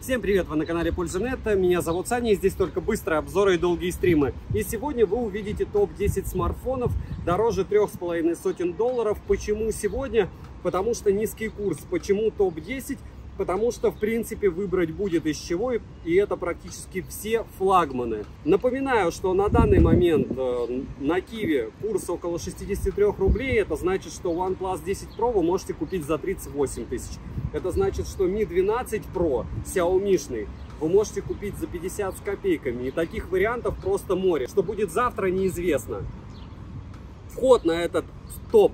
Всем привет, вы на канале Пользанета, меня зовут Саня, и здесь только быстрые обзоры и долгие стримы. И сегодня вы увидите топ-10 смартфонов дороже трех с половиной сотен долларов. Почему сегодня? Потому что низкий курс. Почему топ-10? потому что, в принципе, выбрать будет из чего, и это практически все флагманы. Напоминаю, что на данный момент э, на Киеве курс около 63 рублей, это значит, что OnePlus 10 Pro вы можете купить за 38 тысяч. Это значит, что Mi 12 Pro, Xiaomi, вы можете купить за 50 с копейками. И таких вариантов просто море. Что будет завтра, неизвестно. Вход на этот топ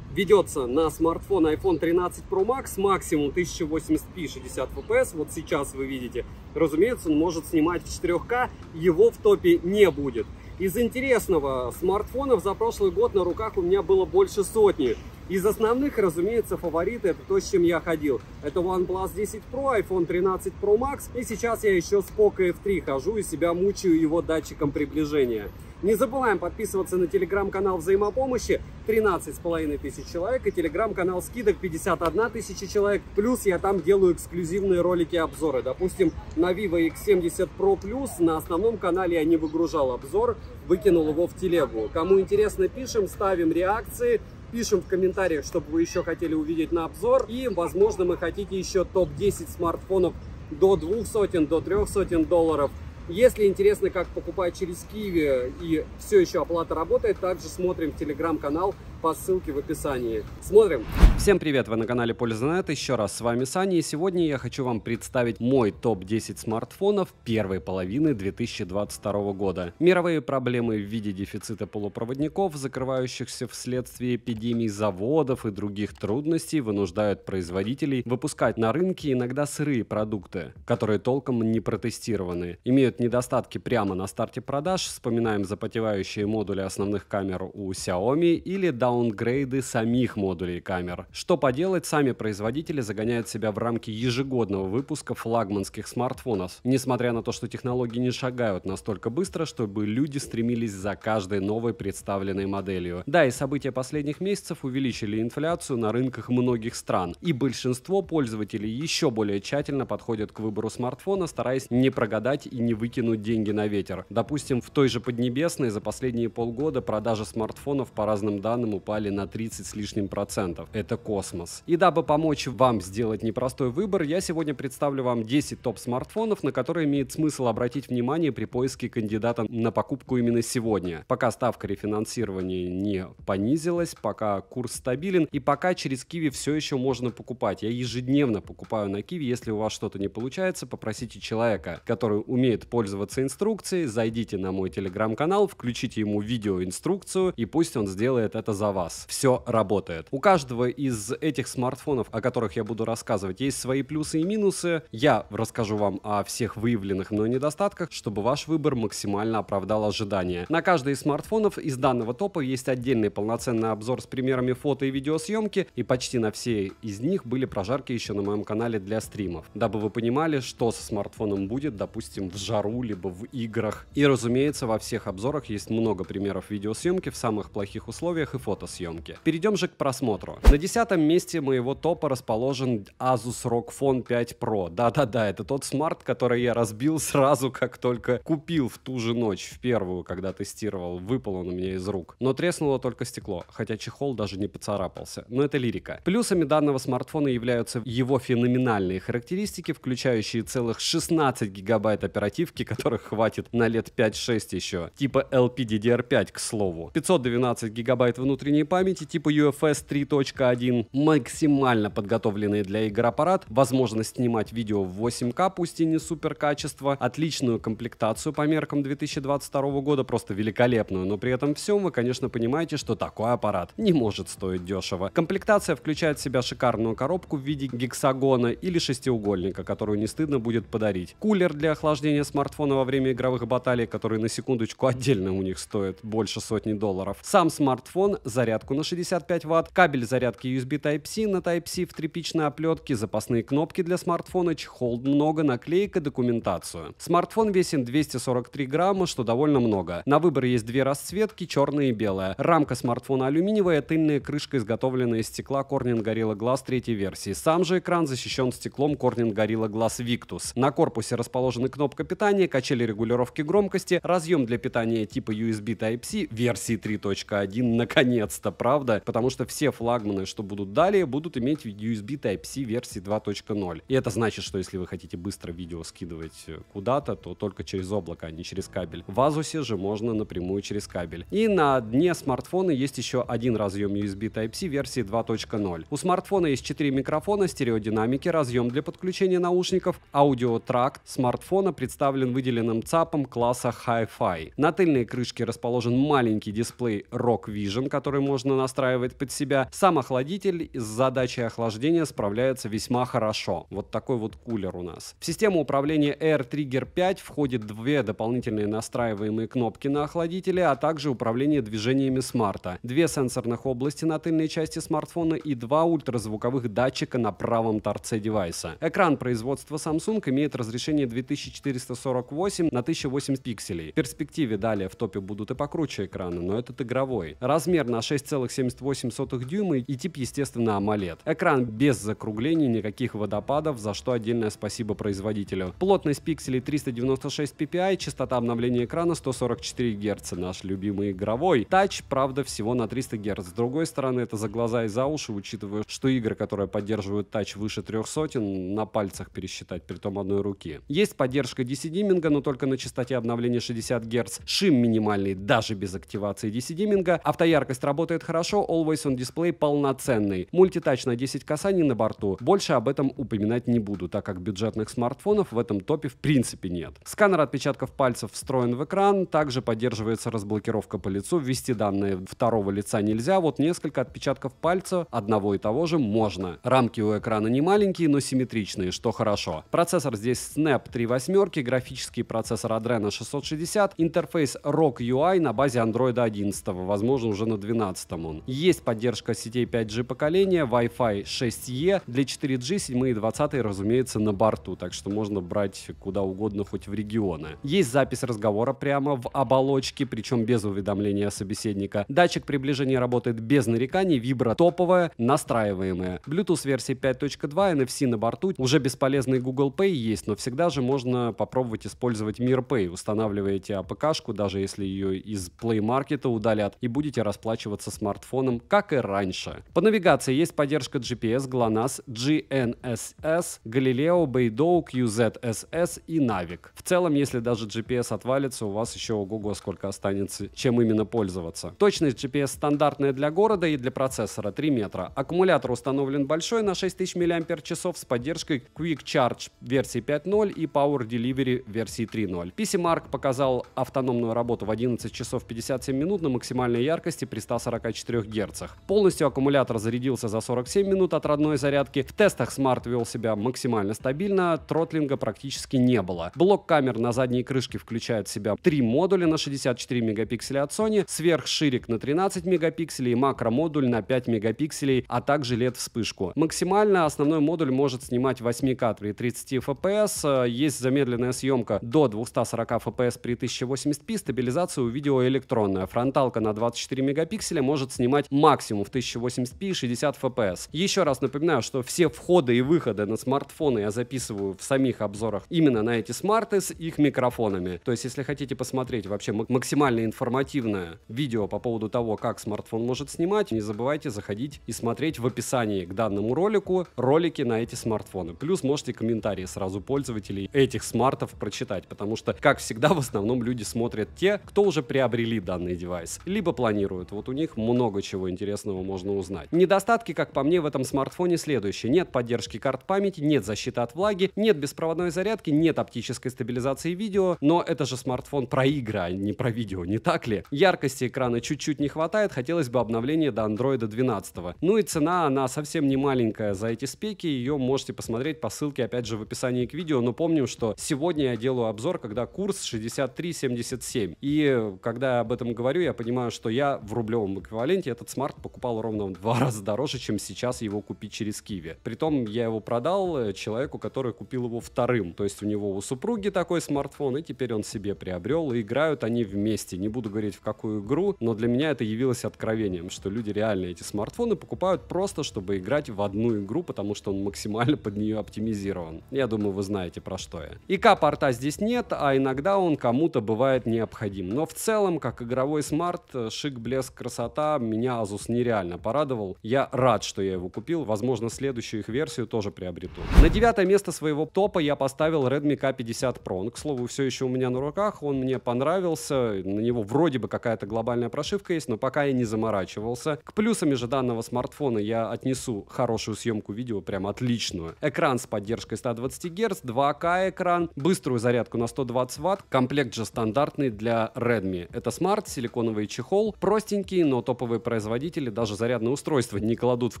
ведется на смартфон iPhone 13 Pro Max, максимум 1080p 60 fps, вот сейчас вы видите. Разумеется, он может снимать в 4К, его в топе не будет. Из интересного, смартфонов за прошлый год на руках у меня было больше сотни. Из основных, разумеется, фавориты это то, с чем я ходил. Это OnePlus 10 Pro, iPhone 13 Pro Max. И сейчас я еще с Poco F3 хожу и себя мучаю его датчиком приближения. Не забываем подписываться на телеграм-канал взаимопомощи 13,5 тысяч человек и телеграм-канал скидок 51 тысяча человек. Плюс я там делаю эксклюзивные ролики обзоры. Допустим, на Vivo X70 Pro Plus на основном канале я не выгружал обзор, выкинул его в телегу. Кому интересно, пишем, ставим реакции, пишем в комментариях, чтобы вы еще хотели увидеть на обзор. И, возможно, мы хотите еще топ-10 смартфонов до двух сотен, до трех сотен долларов – если интересно, как покупать через Киви и все еще оплата работает, также смотрим телеграм-канал по ссылке в описании. Смотрим! Всем привет! Вы на канале Пользанет. Еще раз с вами Саня. И сегодня я хочу вам представить мой топ-10 смартфонов первой половины 2022 года. Мировые проблемы в виде дефицита полупроводников, закрывающихся вследствие эпидемий заводов и других трудностей, вынуждают производителей выпускать на рынке иногда сырые продукты, которые толком не протестированы, имеют выявляют недостатки прямо на старте продаж, вспоминаем запотевающие модули основных камер у Xiaomi или даунгрейды самих модулей камер. Что поделать, сами производители загоняют себя в рамки ежегодного выпуска флагманских смартфонов, несмотря на то, что технологии не шагают настолько быстро, чтобы люди стремились за каждой новой представленной моделью. Да, и события последних месяцев увеличили инфляцию на рынках многих стран, и большинство пользователей еще более тщательно подходят к выбору смартфона, стараясь не прогадать и не выйти выкинуть деньги на ветер. Допустим, в той же Поднебесной за последние полгода продажи смартфонов по разным данным упали на 30 с лишним процентов. Это космос. И дабы помочь вам сделать непростой выбор, я сегодня представлю вам 10 топ-смартфонов, на которые имеет смысл обратить внимание при поиске кандидата на покупку именно сегодня. Пока ставка рефинансирования не понизилась, пока курс стабилен и пока через Киви все еще можно покупать. Я ежедневно покупаю на Киви, если у вас что-то не получается, попросите человека, который умеет пользоваться инструкцией, зайдите на мой телеграм-канал, включите ему видеоинструкцию и пусть он сделает это за вас. Все работает. У каждого из этих смартфонов, о которых я буду рассказывать, есть свои плюсы и минусы. Я расскажу вам о всех выявленных мной недостатках, чтобы ваш выбор максимально оправдал ожидания. На каждый из смартфонов из данного топа есть отдельный полноценный обзор с примерами фото и видеосъемки, и почти на все из них были прожарки еще на моем канале для стримов, дабы вы понимали, что со смартфоном будет, допустим, в жару. Mail.ru, либо в играх. И, разумеется, во всех обзорах есть много примеров видеосъемки в самых плохих условиях и фотосъемки. Перейдем же к просмотру. На десятом месте моего топа расположен Asus ROG Phone 5 Pro. Да-да-да, это тот смарт, который я разбил сразу, как только купил в ту же ночь, в первую, когда тестировал, выпал он у меня из рук. Но треснуло только стекло, хотя чехол даже не поцарапался. Но это лирика. Плюсами данного смартфона являются его феноменальные характеристики, включающие целых 16 гигабайт оперативки оперативки, которых хватит на лет 5-6 еще. Типа LPDDR5, к слову. 512 гигабайт внутренней памяти, типа UFS 3.1. Максимально подготовленный для игр аппарат. Возможность снимать видео в 8К, пусть и не супер качество. Отличную комплектацию по меркам 2022 года, просто великолепную. Но при этом всем вы, конечно, понимаете, что такой аппарат не может стоить дешево. Комплектация включает в себя шикарную коробку в виде гексагона или шестиугольника, которую не стыдно будет подарить. Кулер для охлаждения смартфона смартфона во время игровых баталий, которые на секундочку отдельно у них стоят больше сотни долларов. Сам смартфон, зарядку на 65 ватт, кабель зарядки USB Type-C на Type-C в тряпичной оплетке, запасные кнопки для смартфона, чехол много, наклеек и документацию. Смартфон весит 243 грамма, что довольно много. На выбор есть две расцветки, черная и белая. Рамка смартфона алюминиевая, тыльная крышка изготовлена из стекла Corning Gorilla Glass третьей версии. Сам же экран защищен стеклом Corning Gorilla Glass Victus. На корпусе расположена кнопка питания питания, качели регулировки громкости, разъем для питания типа USB Type-C версии 3.1, наконец-то, правда? Потому что все флагманы, что будут далее, будут иметь USB Type-C версии 2.0. И это значит, что если вы хотите быстро видео скидывать э, куда-то, то только через облако, а не через кабель. В Asus же можно напрямую через кабель. И на дне смартфона есть еще один разъем USB Type-C версии 2.0. У смартфона есть 4 микрофона, стереодинамики, разъем для подключения наушников, аудиотракт смартфона представлен представлен выделенным ЦАПом класса Hi-Fi. На тыльной крышке расположен маленький дисплей Rock Vision, который можно настраивать под себя. Сам охладитель с задачей охлаждения справляется весьма хорошо. Вот такой вот кулер у нас. В систему управления Air Trigger 5 входит две дополнительные настраиваемые кнопки на охладителе, а также управление движениями смарта. Две сенсорных области на тыльной части смартфона и два ультразвуковых датчика на правом торце девайса. Экран производства Samsung имеет разрешение 2440 48 на 1080 пикселей. В перспективе далее в топе будут и покруче экраны, но этот игровой. Размер на 6,78 дюйма и тип, естественно, AMOLED. Экран без закруглений, никаких водопадов, за что отдельное спасибо производителю. Плотность пикселей 396 ppi, частота обновления экрана 144 Гц, наш любимый игровой. Тач, правда, всего на 300 Гц. С другой стороны, это за глаза и за уши, учитывая, что игры, которые поддерживают тач выше 300, на пальцах пересчитать, при том одной руки. Есть поддержка DCD DC-диминга, но только на частоте обновления 60 Гц. Шим минимальный даже без активации DC-диминга. Автояркость работает хорошо, Always On Display полноценный. Мультитач на 10 касаний на борту. Больше об этом упоминать не буду, так как бюджетных смартфонов в этом топе в принципе нет. Сканер отпечатков пальцев встроен в экран, также поддерживается разблокировка по лицу, ввести данные второго лица нельзя, вот несколько отпечатков пальца одного и того же можно. Рамки у экрана не маленькие, но симметричные, что хорошо. Процессор здесь Snap 3 восьмерки, график графический процессор Adreno 660, интерфейс ROG UI на базе Android 11, возможно уже на 12 он. Есть поддержка сетей 5G поколения, Wi-Fi 6E, для 4G 7 и 20, разумеется, на борту, так что можно брать куда угодно, хоть в регионы. Есть запись разговора прямо в оболочке, причем без уведомления собеседника. Датчик приближения работает без нареканий, вибра топовая, настраиваемая. Bluetooth версии 5.2, NFC на борту, уже бесполезный Google Pay есть, но всегда же можно попробовать попробовать использовать MirPay. Устанавливаете АПК-шку, даже если ее из Play Market удалят, и будете расплачиваться смартфоном, как и раньше. По навигации есть поддержка GPS, GLONASS, GNSS, Galileo, Beidou, QZSS и Navic. В целом, если даже GPS отвалится, у вас еще ого-го сколько останется, чем именно пользоваться. Точность GPS стандартная для города и для процессора 3 метра. Аккумулятор установлен большой на 6000 мАч с поддержкой Quick Charge версии 5.0 и Power Delivery версии 3.0. PC Mark показал автономную работу в 11 часов 57 минут на максимальной яркости при 144 Гц. Полностью аккумулятор зарядился за 47 минут от родной зарядки. В тестах Smart вел себя максимально стабильно, тротлинга практически не было. Блок камер на задней крышке включает в себя три модуля на 64 мегапикселя от Sony, сверхширик на 13 мегапикселей и макромодуль на 5 мегапикселей, а также LED-вспышку. Максимально основной модуль может снимать 8К при 30 FPS, есть замедленная съемка видеосъемка до 240 FPS при 1080p, стабилизация у видео электронная. Фронталка на 24 мегапикселя может снимать максимум в 1080p 60 FPS. Еще раз напоминаю, что все входы и выходы на смартфоны я записываю в самих обзорах именно на эти смарты с их микрофонами. То есть, если хотите посмотреть вообще максимально информативное видео по поводу того, как смартфон может снимать, не забывайте заходить и смотреть в описании к данному ролику ролики на эти смартфоны. Плюс можете комментарии сразу пользователей этих смартов прочитать, потому что, как всегда, в основном люди смотрят те, кто уже приобрели данный девайс, либо планируют. Вот у них много чего интересного можно узнать. Недостатки, как по мне, в этом смартфоне следующие. Нет поддержки карт памяти, нет защиты от влаги, нет беспроводной зарядки, нет оптической стабилизации видео, но это же смартфон про игры, а не про видео, не так ли? Яркости экрана чуть-чуть не хватает, хотелось бы обновление до Android 12. Ну и цена, она совсем не маленькая за эти спеки, ее можете посмотреть по ссылке опять же в описании к видео, но помним, что сегодня я делаю обзор, когда курс 63.77. И когда я об этом говорю, я понимаю, что я в рублевом эквиваленте этот смарт покупал ровно в два раза дороже, чем сейчас его купить через Киви. Притом я его продал э, человеку, который купил его вторым. То есть у него у супруги такой смартфон, и теперь он себе приобрел, и играют они вместе. Не буду говорить, в какую игру, но для меня это явилось откровением, что люди реально эти смартфоны покупают просто, чтобы играть в одну игру, потому что он максимально под нее оптимизирован. Я думаю, вы знаете, про что я. И кап порта здесь нет, а иногда он кому-то бывает необходим. Но в целом, как игровой смарт, э, шик, блеск, красота, меня Asus нереально порадовал. Я рад, что я его купил. Возможно, следующую их версию тоже приобрету. На девятое место своего топа я поставил Redmi K50 Pro. Он, к слову, все еще у меня на руках. Он мне понравился. На него вроде бы какая-то глобальная прошивка есть, но пока я не заморачивался. К плюсам же данного смартфона я отнесу хорошую съемку видео, прям отличную. Экран с поддержкой 120 Гц, 2К экран, быстрый быструю зарядку на 120 Вт. Комплект же стандартный для Redmi. Это смарт, силиконовый чехол, простенький, но топовые производители даже зарядное устройство не кладут в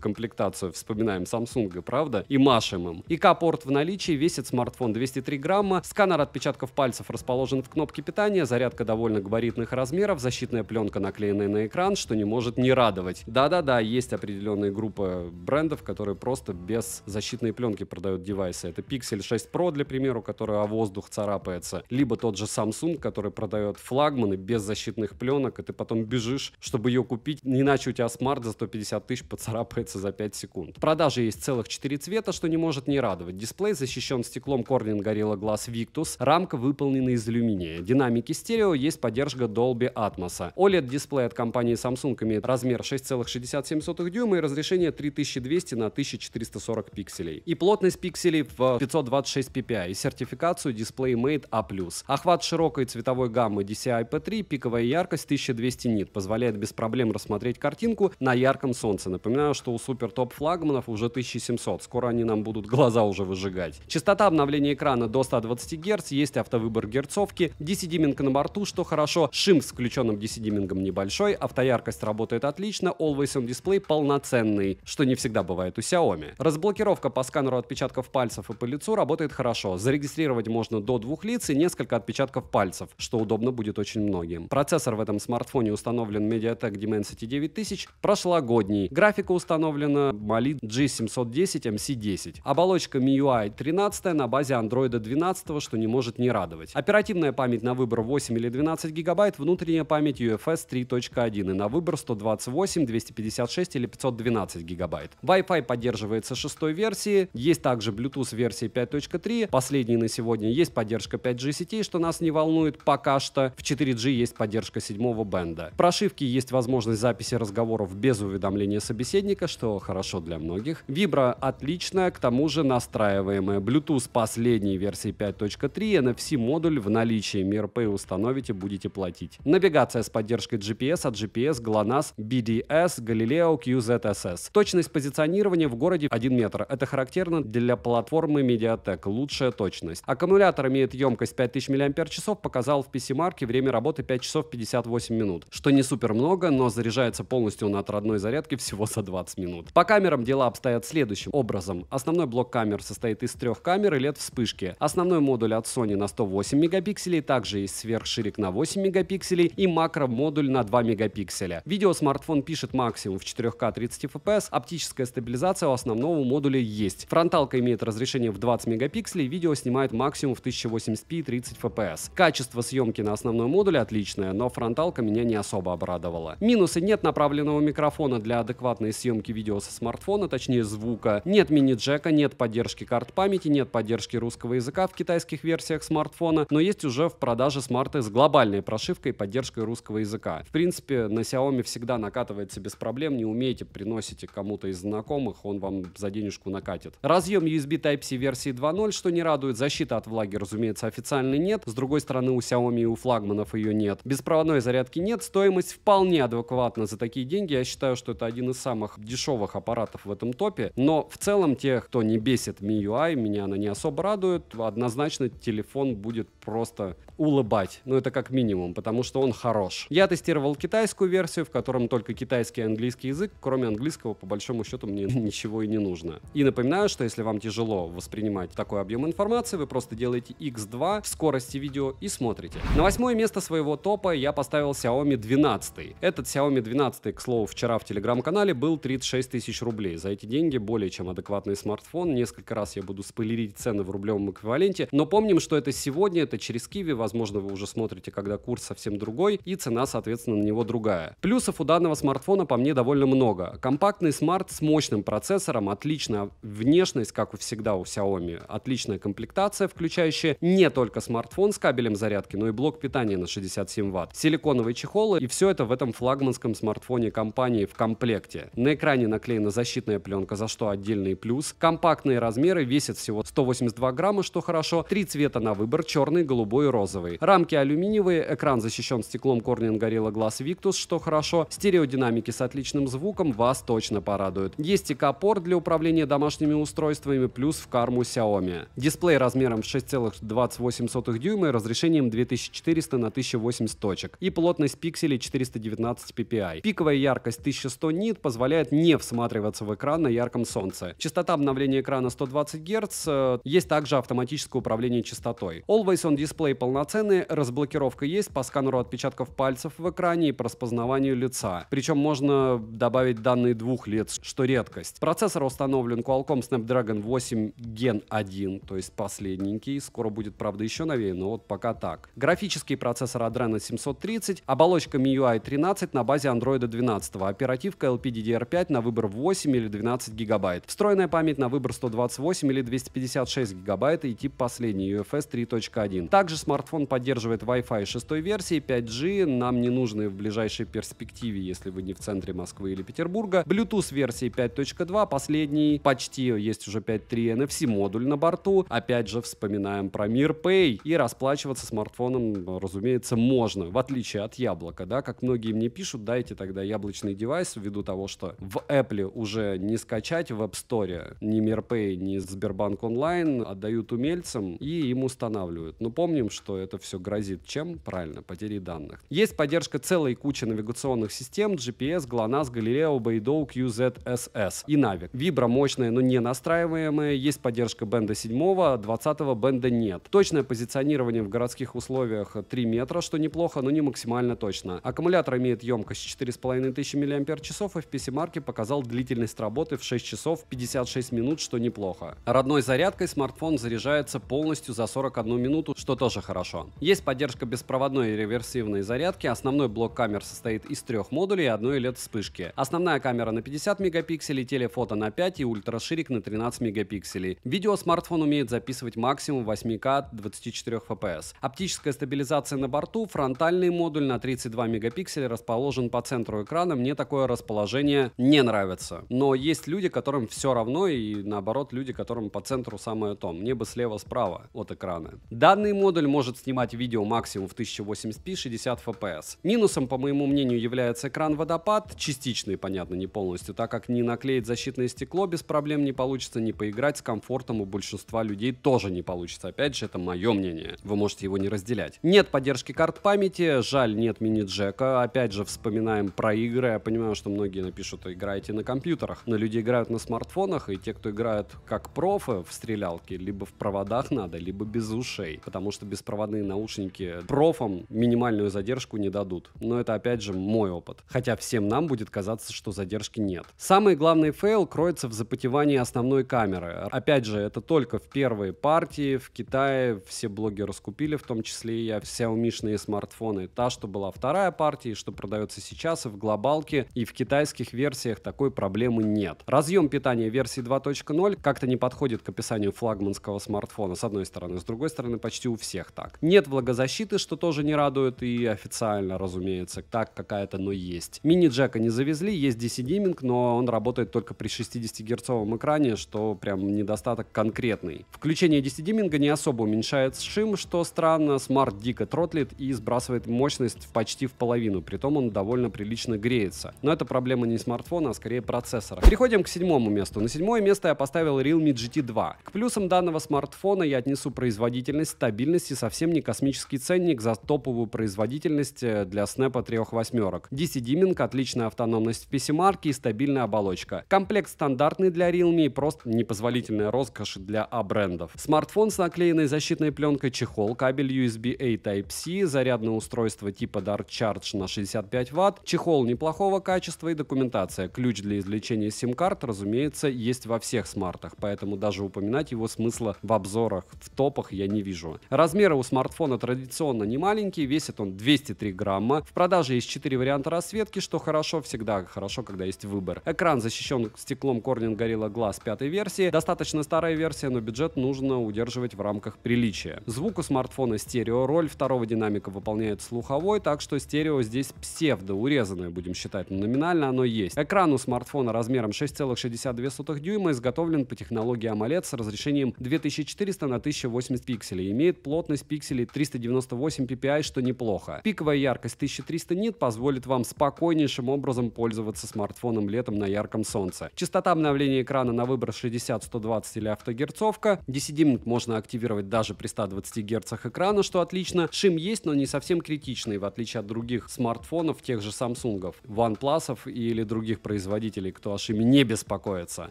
комплектацию. Вспоминаем Samsung, правда? И машем им. ИК-порт в наличии, весит смартфон 203 грамма, сканер отпечатков пальцев расположен в кнопке питания, зарядка довольно габаритных размеров, защитная пленка наклеенная на экран, что не может не радовать. Да-да-да, есть определенные группы брендов, которые просто без защитной пленки продают девайсы. Это Pixel 6 Pro, для примеру, который о АВОЗ воздух царапается. Либо тот же Samsung, который продает флагманы без защитных пленок, и ты потом бежишь, чтобы ее купить, иначе у тебя смарт за 150 тысяч поцарапается за 5 секунд. В продаже есть целых 4 цвета, что не может не радовать. Дисплей защищен стеклом Corning Gorilla Glass Victus, рамка выполнена из алюминия. Динамики стерео есть поддержка Dolby Atmos. OLED-дисплей от компании Samsung имеет размер 6,67 дюйма и разрешение 3200 на 1440 пикселей. И плотность пикселей в 526 ppi. И сертификацию дисплея дисплей Mate A+. Охват широкой цветовой гаммы DCI-P3, пиковая яркость 1200 нит, позволяет без проблем рассмотреть картинку на ярком солнце. Напоминаю, что у супер топ флагманов уже 1700, скоро они нам будут глаза уже выжигать. Частота обновления экрана до 120 Гц, есть автовыбор герцовки, DC-диминг на борту, что хорошо, шим с включенным DC-димингом небольшой, автояркость работает отлично, Always On Display полноценный, что не всегда бывает у Xiaomi. Разблокировка по сканеру отпечатков пальцев и по лицу работает хорошо, зарегистрировать можно соответственно, до двух лиц и несколько отпечатков пальцев, что удобно будет очень многим. Процессор в этом смартфоне установлен MediaTek Dimensity 9000 прошлогодний. Графика установлена Mali G710 MC10. Оболочка MIUI 13 на базе Android 12, что не может не радовать. Оперативная память на выбор 8 или 12 гигабайт, внутренняя память UFS 3.1 и на выбор 128, 256 или 512 гигабайт. Wi-Fi поддерживается шестой версии, есть также Bluetooth версии 5.3, последний на сегодня, есть есть поддержка 5G сетей, что нас не волнует пока что. В 4G есть поддержка седьмого бенда. В прошивке есть возможность записи разговоров без уведомления собеседника, что хорошо для многих. Вибра отличная, к тому же настраиваемая. Bluetooth последней версии 5.3, NFC-модуль в наличии. МирПэй установите, будете платить. Навигация с поддержкой GPS от GPS, GLONASS, BDS, Galileo, QZSS. Точность позиционирования в городе 1 метр. Это характерно для платформы Mediatek. Лучшая точность. Аккумулятор Аккумулятор имеет емкость 5000 мАч, показал в PC-марке время работы 5 часов 58 минут, что не супер много, но заряжается полностью на от родной зарядки всего за 20 минут. По камерам дела обстоят следующим образом. Основной блок камер состоит из трех камер и лет вспышки. Основной модуль от Sony на 108 мегапикселей, также есть сверхширик на 8 мегапикселей и макро модуль на 2 мегапикселя. Видео смартфон пишет максимум в 4К 30 FPS, оптическая стабилизация у основного модуля есть. Фронталка имеет разрешение в 20 мегапикселей, видео снимает максимум в 1080p 30 fps. Качество съемки на основном модуле отличное, но фронталка меня не особо обрадовала. Минусы нет направленного микрофона для адекватной съемки видео со смартфона, точнее звука, нет мини-джека, нет поддержки карт памяти, нет поддержки русского языка в китайских версиях смартфона, но есть уже в продаже смарты с глобальной прошивкой и поддержкой русского языка. В принципе, на Xiaomi всегда накатывается без проблем, не умеете, приносите кому-то из знакомых, он вам за денежку накатит. Разъем USB Type-C версии 2.0, что не радует, защита от влаги бумаги, разумеется, официально нет. С другой стороны, у Xiaomi и у флагманов ее нет. Беспроводной зарядки нет, стоимость вполне адекватна за такие деньги. Я считаю, что это один из самых дешевых аппаратов в этом топе. Но в целом тех, кто не бесит MIUI, меня она не особо радует. Однозначно телефон будет просто улыбать. Ну, это как минимум, потому что он хорош. Я тестировал китайскую версию, в котором только китайский и английский язык. Кроме английского, по большому счету, мне ничего и не нужно. И напоминаю, что если вам тяжело воспринимать такой объем информации, вы просто делаете делаете X2 скорости видео и смотрите. На восьмое место своего топа я поставил Xiaomi 12. Этот Xiaomi 12, к слову, вчера в телеграм-канале был 36 тысяч рублей. За эти деньги более чем адекватный смартфон. Несколько раз я буду спойлерить цены в рублевом эквиваленте. Но помним, что это сегодня, это через Киви. Возможно, вы уже смотрите, когда курс совсем другой и цена, соответственно, на него другая. Плюсов у данного смартфона по мне довольно много. Компактный смарт с мощным процессором, отличная внешность, как всегда у Xiaomi, отличная комплектация, включая включающая не только смартфон с кабелем зарядки, но и блок питания на 67 ватт, силиконовые чехолы и все это в этом флагманском смартфоне компании в комплекте. На экране наклеена защитная пленка, за что отдельный плюс. Компактные размеры, весит всего 182 грамма, что хорошо. Три цвета на выбор, черный, голубой и розовый. Рамки алюминиевые, экран защищен стеклом Corning Gorilla Glass Victus, что хорошо. Стереодинамики с отличным звуком вас точно порадуют. Есть и капор для управления домашними устройствами, плюс в карму Xiaomi. Дисплей размером в 6 6,28 дюйма и разрешением 2400 на 1080 точек и плотность пикселей 419 ppi. Пиковая яркость 1100 нит позволяет не всматриваться в экран на ярком солнце. Частота обновления экрана 120 Гц, э, есть также автоматическое управление частотой. Always on Display полноценный, разблокировка есть по сканеру отпечатков пальцев в экране и по распознаванию лица. Причем можно добавить данные двух лиц, что редкость. Процессор установлен Qualcomm Snapdragon 8 Gen 1, то есть последненький, скоро будет, правда, еще новее, но вот пока так. Графический процессор Adreno 730, оболочка MIUI 13 на базе Android 12, оперативка LPDDR5 на выбор 8 или 12 гигабайт, встроенная память на выбор 128 или 256 гигабайт и тип последний UFS 3.1. Также смартфон поддерживает Wi-Fi 6 версии, 5G, нам не нужны в ближайшей перспективе, если вы не в центре Москвы или Петербурга, Bluetooth версии 5.2, последний, почти есть уже 5.3 NFC модуль на борту, опять же вспоминаю знаем про Мир Pay, и расплачиваться смартфоном, разумеется, можно, в отличие от яблока, да, как многие мне пишут, дайте тогда яблочный девайс, ввиду того, что в Apple уже не скачать в App Store ни Мир Pay, ни Сбербанк онлайн, отдают умельцам и им устанавливают. Но помним, что это все грозит чем? Правильно, потери данных. Есть поддержка целой кучи навигационных систем, GPS, GLONASS, Galileo, Beidou, QZSS и Navi. Вибра мощная, но не настраиваемая. Есть поддержка бенда 7, 20, бенда бренда нет. Точное позиционирование в городских условиях 3 метра, что неплохо, но не максимально точно. Аккумулятор имеет емкость 4500 мАч, и в PC-марке показал длительность работы в 6 часов 56 минут, что неплохо. Родной зарядкой смартфон заряжается полностью за 41 минуту, что тоже хорошо. Есть поддержка беспроводной и реверсивной зарядки, основной блок камер состоит из трех модулей и одной LED-вспышки. Основная камера на 50 мегапикселей, телефото на 5 и ультраширик на 13 мегапикселей. Видео смартфон умеет записывать максимум двигателем 8К 24 FPS. Оптическая стабилизация на борту, фронтальный модуль на 32 мегапикселя расположен по центру экрана. Мне такое расположение не нравится. Но есть люди, которым все равно, и наоборот, люди, которым по центру самое то. Мне бы слева-справа от экрана. Данный модуль может снимать видео максимум в 1080p 60 FPS. Минусом, по моему мнению, является экран-водопад, частичный, понятно, не полностью, так как не наклеить защитное стекло без проблем не получится, не поиграть с комфортом у большинства людей тоже не получится получится. Опять же, это мое мнение. Вы можете его не разделять. Нет поддержки карт памяти, жаль, нет мини-джека. Опять же, вспоминаем про игры. Я понимаю, что многие напишут, играете на компьютерах. Но люди играют на смартфонах, и те, кто играют как профы в стрелялке, либо в проводах надо, либо без ушей. Потому что беспроводные наушники профам минимальную задержку не дадут. Но это, опять же, мой опыт. Хотя всем нам будет казаться, что задержки нет. Самый главный фейл кроется в запотевании основной камеры. Опять же, это только в первой партии, в в Китае все блоги раскупили, в том числе и я, все xiaomi смартфоны. Та, что была вторая партия, и что продается сейчас и в глобалке, и в китайских версиях такой проблемы нет. Разъем питания версии 2.0 как-то не подходит к описанию флагманского смартфона, с одной стороны. С другой стороны, почти у всех так. Нет влагозащиты, что тоже не радует, и официально, разумеется, так какая-то, но есть. Мини-джека не завезли, есть DC-диминг, но он работает только при 60-герцовом экране, что прям недостаток конкретный. Включение DC-диминга Энерго не особо уменьшает шим, что странно, смарт дико тротлит и сбрасывает мощность почти в половину, притом он довольно прилично греется. Но это проблема не смартфона, а скорее процессора. Переходим к седьмому месту. На седьмое место я поставил Realme GT2. К плюсам данного смартфона я отнесу производительность, стабильность и совсем не космический ценник за топовую производительность э, для снэпа 3 восьмерок. DC Dimming, отличная автономность в PC-марке и стабильная оболочка. Комплект стандартный для Realme и просто непозволительная роскошь для А-брендов. Смартфон с наклеенный защитной пленкой чехол, кабель USB A Type-C, зарядное устройство типа Dart Charge на 65 Вт, чехол неплохого качества и документация. Ключ для извлечения сим-карт, разумеется, есть во всех смартах, поэтому даже упоминать его смысла в обзорах, в топах я не вижу. Размеры у смартфона традиционно не маленькие, весит он 203 грамма. В продаже есть 4 варианта расцветки, что хорошо, всегда хорошо, когда есть выбор. Экран защищен стеклом Corning Gorilla Glass 5 версии. Достаточно старая версия, но бюджет нужно удерживать в рамках приличия. Звук у смартфона стерео, роль второго динамика выполняет слуховой, так что стерео здесь псевдоурезанное, будем считать, но номинально оно есть. Экран у смартфона размером 6,62 дюйма изготовлен по технологии AMOLED с разрешением 2400 на 1080 пикселей, имеет плотность пикселей 398 ppi, что неплохо. Пиковая яркость 1300 нит позволит вам спокойнейшим образом пользоваться смартфоном летом на ярком солнце. Частота обновления экрана на выбор 60, 120 или автогерцовка. 10 можно активировать активировать даже при 120 Гц экрана, что отлично. Шим есть, но не совсем критичный, в отличие от других смартфонов, тех же Samsung, OnePlus или других производителей, кто о шиме не беспокоится.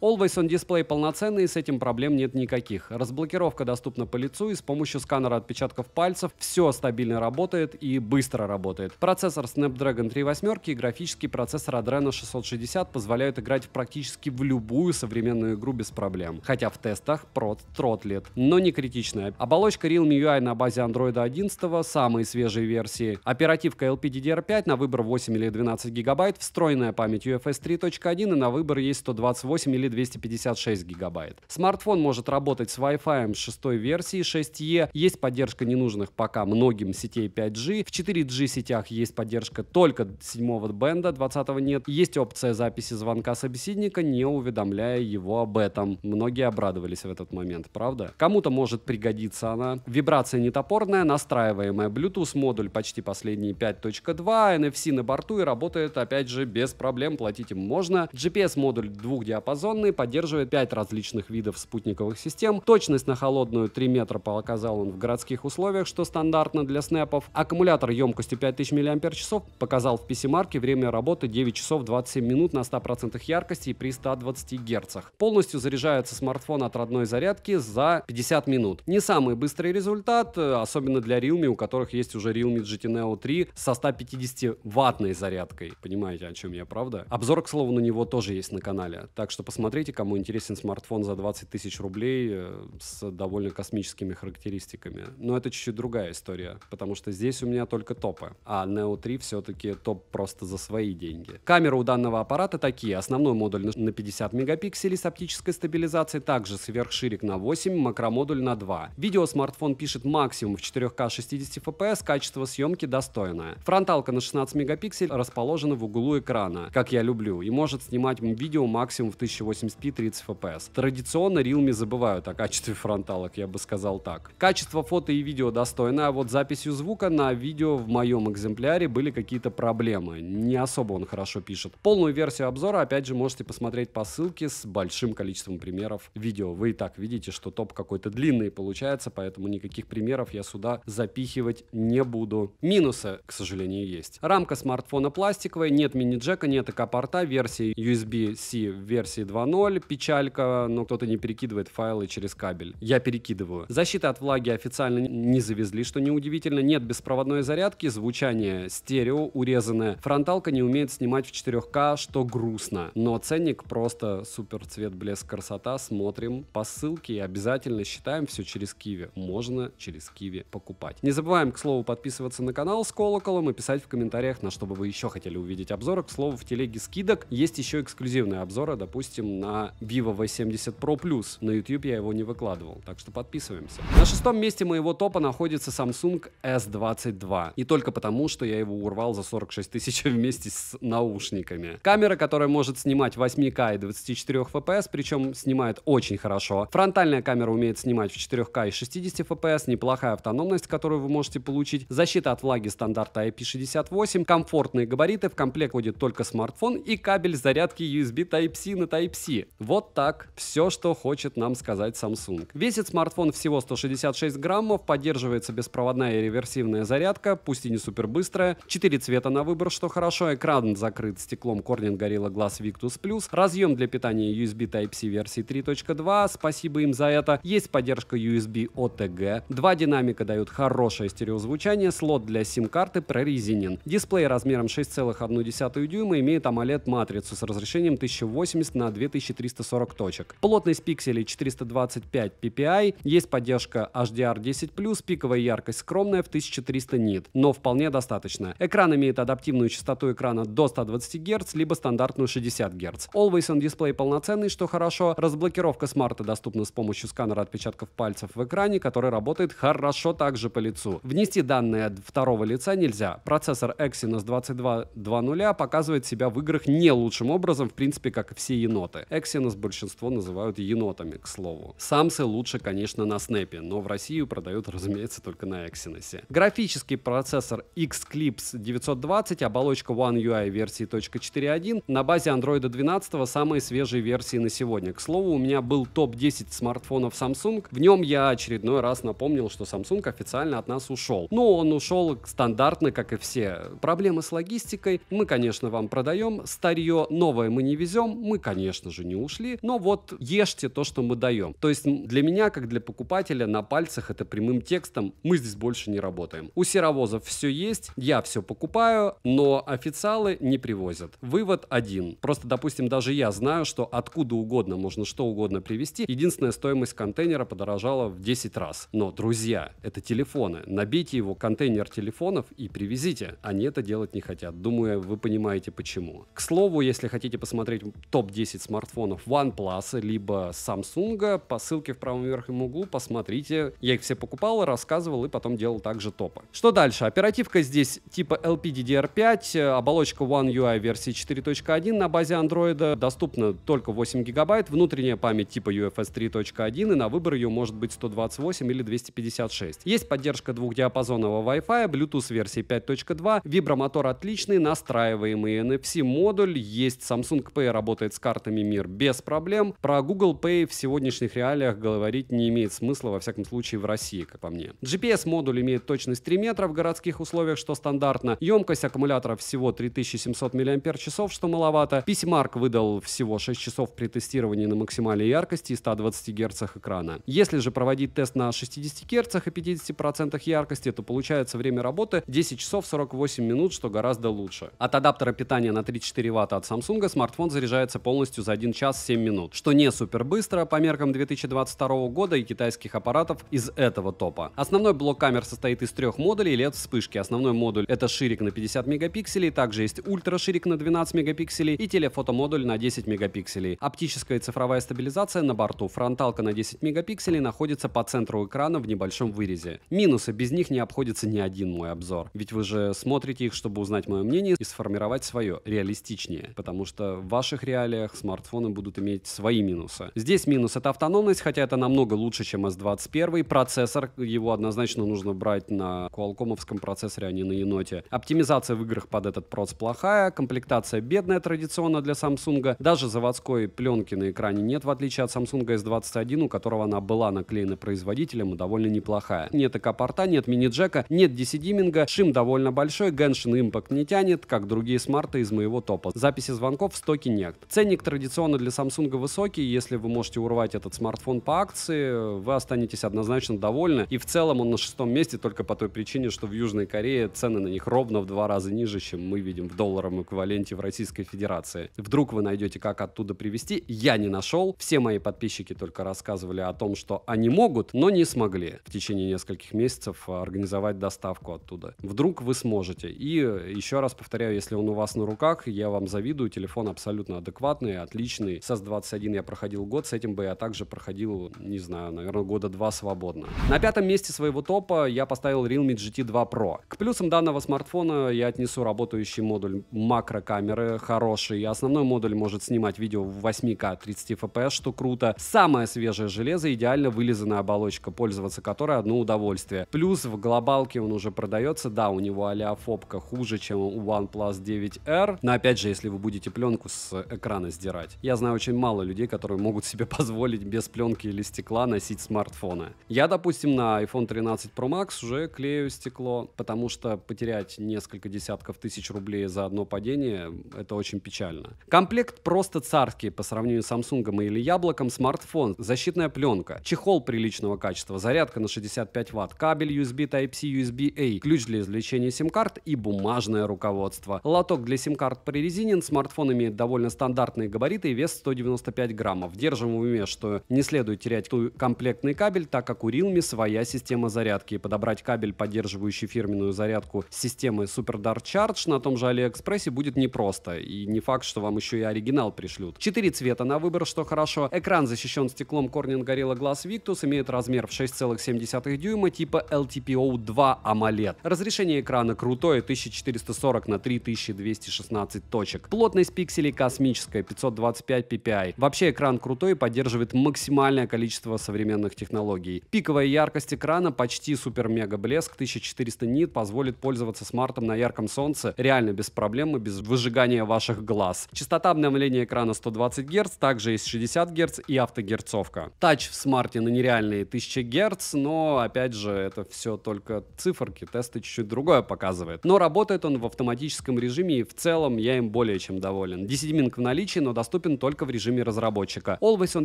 Always on Display полноценный, и с этим проблем нет никаких. Разблокировка доступна по лицу и с помощью сканера отпечатков пальцев все стабильно работает и быстро работает. Процессор Snapdragon 3 восьмерки и графический процессор Adreno 660 позволяют играть практически в любую современную игру без проблем. Хотя в тестах прот тротлит, но не критично критичная. Оболочка Realme UI на базе Android 11, самые свежие версии. Оперативка LPDDR5 на выбор 8 или 12 гигабайт, встроенная память UFS 3.1 и на выбор есть 128 или 256 гигабайт. Смартфон может работать с Wi-Fi 6 версии 6E, есть поддержка ненужных пока многим сетей 5G, в 4G сетях есть поддержка только 7 бенда, 20 нет, есть опция записи звонка собеседника, не уведомляя его об этом. Многие обрадовались в этот момент, правда? Кому-то может может пригодиться она. Вибрация не топорная, настраиваемая. Bluetooth модуль почти последний 5.2, NFC на борту и работает опять же без проблем, платить им можно. GPS модуль двухдиапазонный, поддерживает 5 различных видов спутниковых систем. Точность на холодную 3 метра показал он в городских условиях, что стандартно для снэпов. Аккумулятор емкостью 5000 мАч показал в PC-марке время работы 9 часов 27 минут на 100% яркости и при 120 Гц. Полностью заряжается смартфон от родной зарядки за 50 минут минут. Не самый быстрый результат, э, особенно для Realme, у которых есть уже Realme GT Neo 3 со 150-ваттной зарядкой. Понимаете, о чем я, правда? Обзор, к слову, на него тоже есть на канале. Так что посмотрите, кому интересен смартфон за 20 тысяч рублей э, с довольно космическими характеристиками. Но это чуть-чуть другая история, потому что здесь у меня только топы, а Neo 3 все-таки топ просто за свои деньги. Камеры у данного аппарата такие. Основной модуль на 50 мегапикселей с оптической стабилизацией, также сверхширик на 8, макромодуль на 2. Видео смартфон пишет максимум в 4К 60 FPS, качество съемки достойное. Фронталка на 16 мегапиксель расположена в углу экрана, как я люблю, и может снимать видео максимум в 1080p 30 FPS. Традиционно Realme забывают о качестве фронталок, я бы сказал так. Качество фото и видео достойное, а вот записью звука на видео в моем экземпляре были какие-то проблемы. Не особо он хорошо пишет. Полную версию обзора, опять же, можете посмотреть по ссылке с большим количеством примеров видео. Вы и так видите, что топ какой-то длинный длинные получаются, поэтому никаких примеров я сюда запихивать не буду. Минусы, к сожалению, есть. Рамка смартфона пластиковая, нет мини-джека, нет ЭК-порта, версии USB-C версии 2.0, печалька, но кто-то не перекидывает файлы через кабель. Я перекидываю. Защита от влаги официально не завезли, что неудивительно. Нет беспроводной зарядки, звучание стерео урезанное. Фронталка не умеет снимать в 4К, что грустно. Но ценник просто супер цвет, блеск, красота. Смотрим по ссылке и обязательно считаем покупаем все через Киви. Можно через Киви покупать. Не забываем, к слову, подписываться на канал с колоколом и писать в комментариях, на что бы вы еще хотели увидеть обзоры. К слову, в телеге скидок есть еще эксклюзивные обзоры, допустим, на Vivo V70 Pro Plus. На YouTube я его не выкладывал, так что подписываемся. На шестом месте моего топа находится Samsung S22. И только потому, что я его урвал за 46 тысяч вместе с наушниками. Камера, которая может снимать 8К и 24 FPS, причем снимает очень хорошо. Фронтальная камера умеет снимать в 4К и 60 FPS, неплохая автономность, которую вы можете получить, защита от влаги стандарта IP68, комфортные габариты, в комплект входит только смартфон и кабель зарядки USB Type-C на Type-C. Вот так все, что хочет нам сказать Samsung. Весит смартфон всего 166 граммов, поддерживается беспроводная и реверсивная зарядка, пусть и не супер быстрая, 4 цвета на выбор, что хорошо, экран закрыт стеклом Corning Gorilla Glass Victus Plus, разъем для питания USB Type-C версии 3.2, спасибо им за это, есть поддержка поддержка USB OTG, два динамика дают хорошее стереозвучание, слот для сим-карты прорезинен. Дисплей размером 6,1 дюйма имеет AMOLED-матрицу с разрешением 1080 на 2340 точек. Плотность пикселей 425 ppi, есть поддержка HDR10+, пиковая яркость скромная в 1300 нит, но вполне достаточно. Экран имеет адаптивную частоту экрана до 120 Гц, либо стандартную 60 Гц. Always on Display полноценный, что хорошо. Разблокировка смарта доступна с помощью сканера отпечатков пальцев в экране, который работает хорошо также по лицу. Внести данные от второго лица нельзя. Процессор Exynos 2200 показывает себя в играх не лучшим образом, в принципе, как и все еноты. Exynos большинство называют енотами, к слову. Самсы лучше, конечно, на Снэпе, но в Россию продают, разумеется, только на Exynos. Графический процессор X-Clips 920, оболочка One UI версии 4.1 на базе Android 12 самые свежие версии на сегодня. К слову, у меня был топ-10 смартфонов Samsung, в Нем я очередной раз напомнил, что Samsung официально от нас ушел. Но ну, он ушел стандартно, как и все. Проблемы с логистикой. Мы, конечно, вам продаем старье, новое мы не везем, мы, конечно же, не ушли, но вот ешьте то, что мы даем. То есть для меня, как для покупателя, на пальцах это прямым текстом, мы здесь больше не работаем. У серовозов все есть, я все покупаю, но официалы не привозят. Вывод один. Просто, допустим, даже я знаю, что откуда угодно можно что угодно привезти. Единственная стоимость контейнера подорожает подорожало в 10 раз. Но, друзья, это телефоны. Набейте его контейнер телефонов и привезите. Они это делать не хотят. Думаю, вы понимаете почему. К слову, если хотите посмотреть топ-10 смартфонов OnePlus, либо Samsung, по ссылке в правом верхнем углу посмотрите. Я их все покупал, рассказывал и потом делал также топы. Что дальше? Оперативка здесь типа LPDDR5, оболочка One UI версии 4.1 на базе Android, доступна только 8 гигабайт, внутренняя память типа UFS 3.1 и на выбор ее может быть 128 или 256. Есть поддержка двухдиапазонного Wi-Fi, Bluetooth версии 5.2, вибромотор отличный, настраиваемый NFC модуль, есть Samsung Pay, работает с картами мир без проблем. Про Google Pay в сегодняшних реалиях говорить не имеет смысла, во всяком случае в России, как по мне. GPS-модуль имеет точность 3 метра в городских условиях, что стандартно. Емкость аккумулятора всего 3700 мАч, что маловато. Письмарк выдал всего 6 часов при тестировании на максимальной яркости и 120 Гц экрана. Если если же проводить тест на 60 Гц и 50% яркости, то получается время работы 10 часов 48 минут, что гораздо лучше. От адаптера питания на 3-4 Вт от Samsung смартфон заряжается полностью за 1 час 7 минут, что не супер быстро по меркам 2022 года и китайских аппаратов из этого топа. Основной блок камер состоит из трех модулей лет e вспышки. Основной модуль это ширик на 50 мегапикселей, также есть ультра ширик на 12 мегапикселей и телефотомодуль на 10 мегапикселей. Оптическая и цифровая стабилизация на борту, фронталка на 10 мегапикселей, показателей находится по центру экрана в небольшом вырезе. Минусы, без них не обходится ни один мой обзор. Ведь вы же смотрите их, чтобы узнать мое мнение и сформировать свое, реалистичнее. Потому что в ваших реалиях смартфоны будут иметь свои минусы. Здесь минус это автономность, хотя это намного лучше, чем S21. Процессор, его однозначно нужно брать на Qualcomm'овском процессоре, а не на еноте. Оптимизация в играх под этот проц плохая, комплектация бедная традиционно для Samsung. Даже заводской пленки на экране нет, в отличие от Samsung S21, у которого она была была наклеена производителем и довольно неплохая. Нет экопорта, нет мини-джека, нет DC-диминга, шим довольно большой, Genshin Impact не тянет, как другие смарты из моего топа. Записи звонков в стоке нет. Ценник традиционно для Samsung высокий, если вы можете урвать этот смартфон по акции, вы останетесь однозначно довольны. И в целом он на шестом месте только по той причине, что в Южной Корее цены на них ровно в два раза ниже, чем мы видим в долларовом эквиваленте в Российской Федерации. Вдруг вы найдете, как оттуда привезти, я не нашел. Все мои подписчики только рассказывали о том, что что они могут, но не смогли в течение нескольких месяцев а, организовать доставку оттуда. Вдруг вы сможете. И э, еще раз повторяю, если он у вас на руках, я вам завидую, телефон абсолютно адекватный, отличный. С 21 я проходил год, с этим бы я а также проходил, не знаю, наверное, года два свободно. На пятом месте своего топа я поставил Realme GT2 Pro. К плюсам данного смартфона я отнесу работающий модуль макрокамеры, хороший. Основной модуль может снимать видео в 8К 30 FPS, что круто. Самое свежее железо идеально идеально вылизанная оболочка, пользоваться которой одно удовольствие. Плюс в глобалке он уже продается, да, у него а фобка хуже, чем у OnePlus 9R, но опять же, если вы будете пленку с экрана сдирать. Я знаю очень мало людей, которые могут себе позволить без пленки или стекла носить смартфоны. Я, допустим, на iPhone 13 Pro Max уже клею стекло, потому что потерять несколько десятков тысяч рублей за одно падение — это очень печально. Комплект просто царский по сравнению с Samsung или яблоком смартфон, защитная пленка чехол приличного качества, зарядка на 65 Вт, кабель USB Type-C, USB-A, ключ для извлечения сим-карт и бумажное руководство. Лоток для сим-карт прорезинен, смартфон имеет довольно стандартные габариты и вес 195 граммов. Держим в уме, что не следует терять комплектный кабель, так как у Realme своя система зарядки. подобрать кабель, поддерживающий фирменную зарядку системы Super Dart Charge на том же AliExpress, будет непросто. И не факт, что вам еще и оригинал пришлют. Четыре цвета на выбор, что хорошо. Экран защищен стеклом Corning Gorilla Glass Adidas Victus имеет размер в 6,7 дюйма типа LTPO2 AMOLED. Разрешение экрана крутое 1440 на 3216 точек. Плотность пикселей космическая 525 ppi. Вообще экран крутой и поддерживает максимальное количество современных технологий. Пиковая яркость экрана почти супер-мега блеск 1400 нит позволит пользоваться смартом на ярком солнце реально без проблем и без выжигания ваших глаз. Частота обновления экрана 120 Гц, также есть 60 Гц и автогерцовка. Тач в смарт на нереальные 1000 Гц, но, опять же, это все только циферки, тесты чуть-чуть другое показывает. Но работает он в автоматическом режиме, и в целом я им более чем доволен. 10-минг в наличии, но доступен только в режиме разработчика. Always on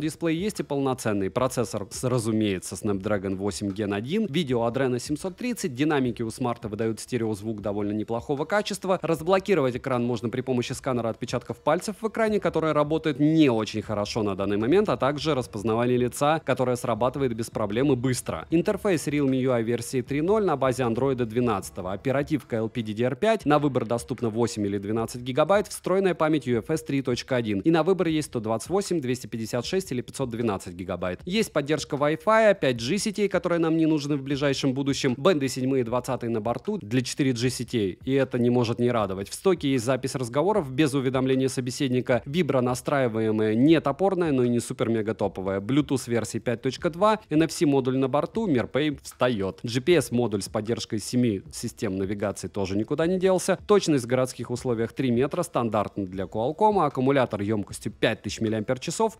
Display есть и полноценный процессор, с, разумеется, Snapdragon 8 Gen 1, видео Adreno 730, динамики у смарта выдают стереозвук довольно неплохого качества, разблокировать экран можно при помощи сканера отпечатков пальцев в экране, который работает не очень хорошо на данный момент, а также распознавание лица, которое которая срабатывает без проблем и быстро. Интерфейс Realme UI версии 3.0 на базе Android 12, оперативка LPDDR5, на выбор доступно 8 или 12 гигабайт, встроенная память UFS 3.1 и на выбор есть 128, 256 или 512 гигабайт. Есть поддержка Wi-Fi, 5G сетей, которые нам не нужны в ближайшем будущем, бенды 7 и 20 на борту для 4G сетей, и это не может не радовать. В стоке есть запись разговоров без уведомления собеседника, вибро настраиваемая, не топорная, но и не супер-мега топовая, Bluetooth версии 5 5.2, NFC-модуль на борту, MirPay встает. GPS-модуль с поддержкой 7 систем навигации тоже никуда не делся. Точность в городских условиях 3 метра, стандартно для Qualcomm, аккумулятор емкостью 5000 мАч.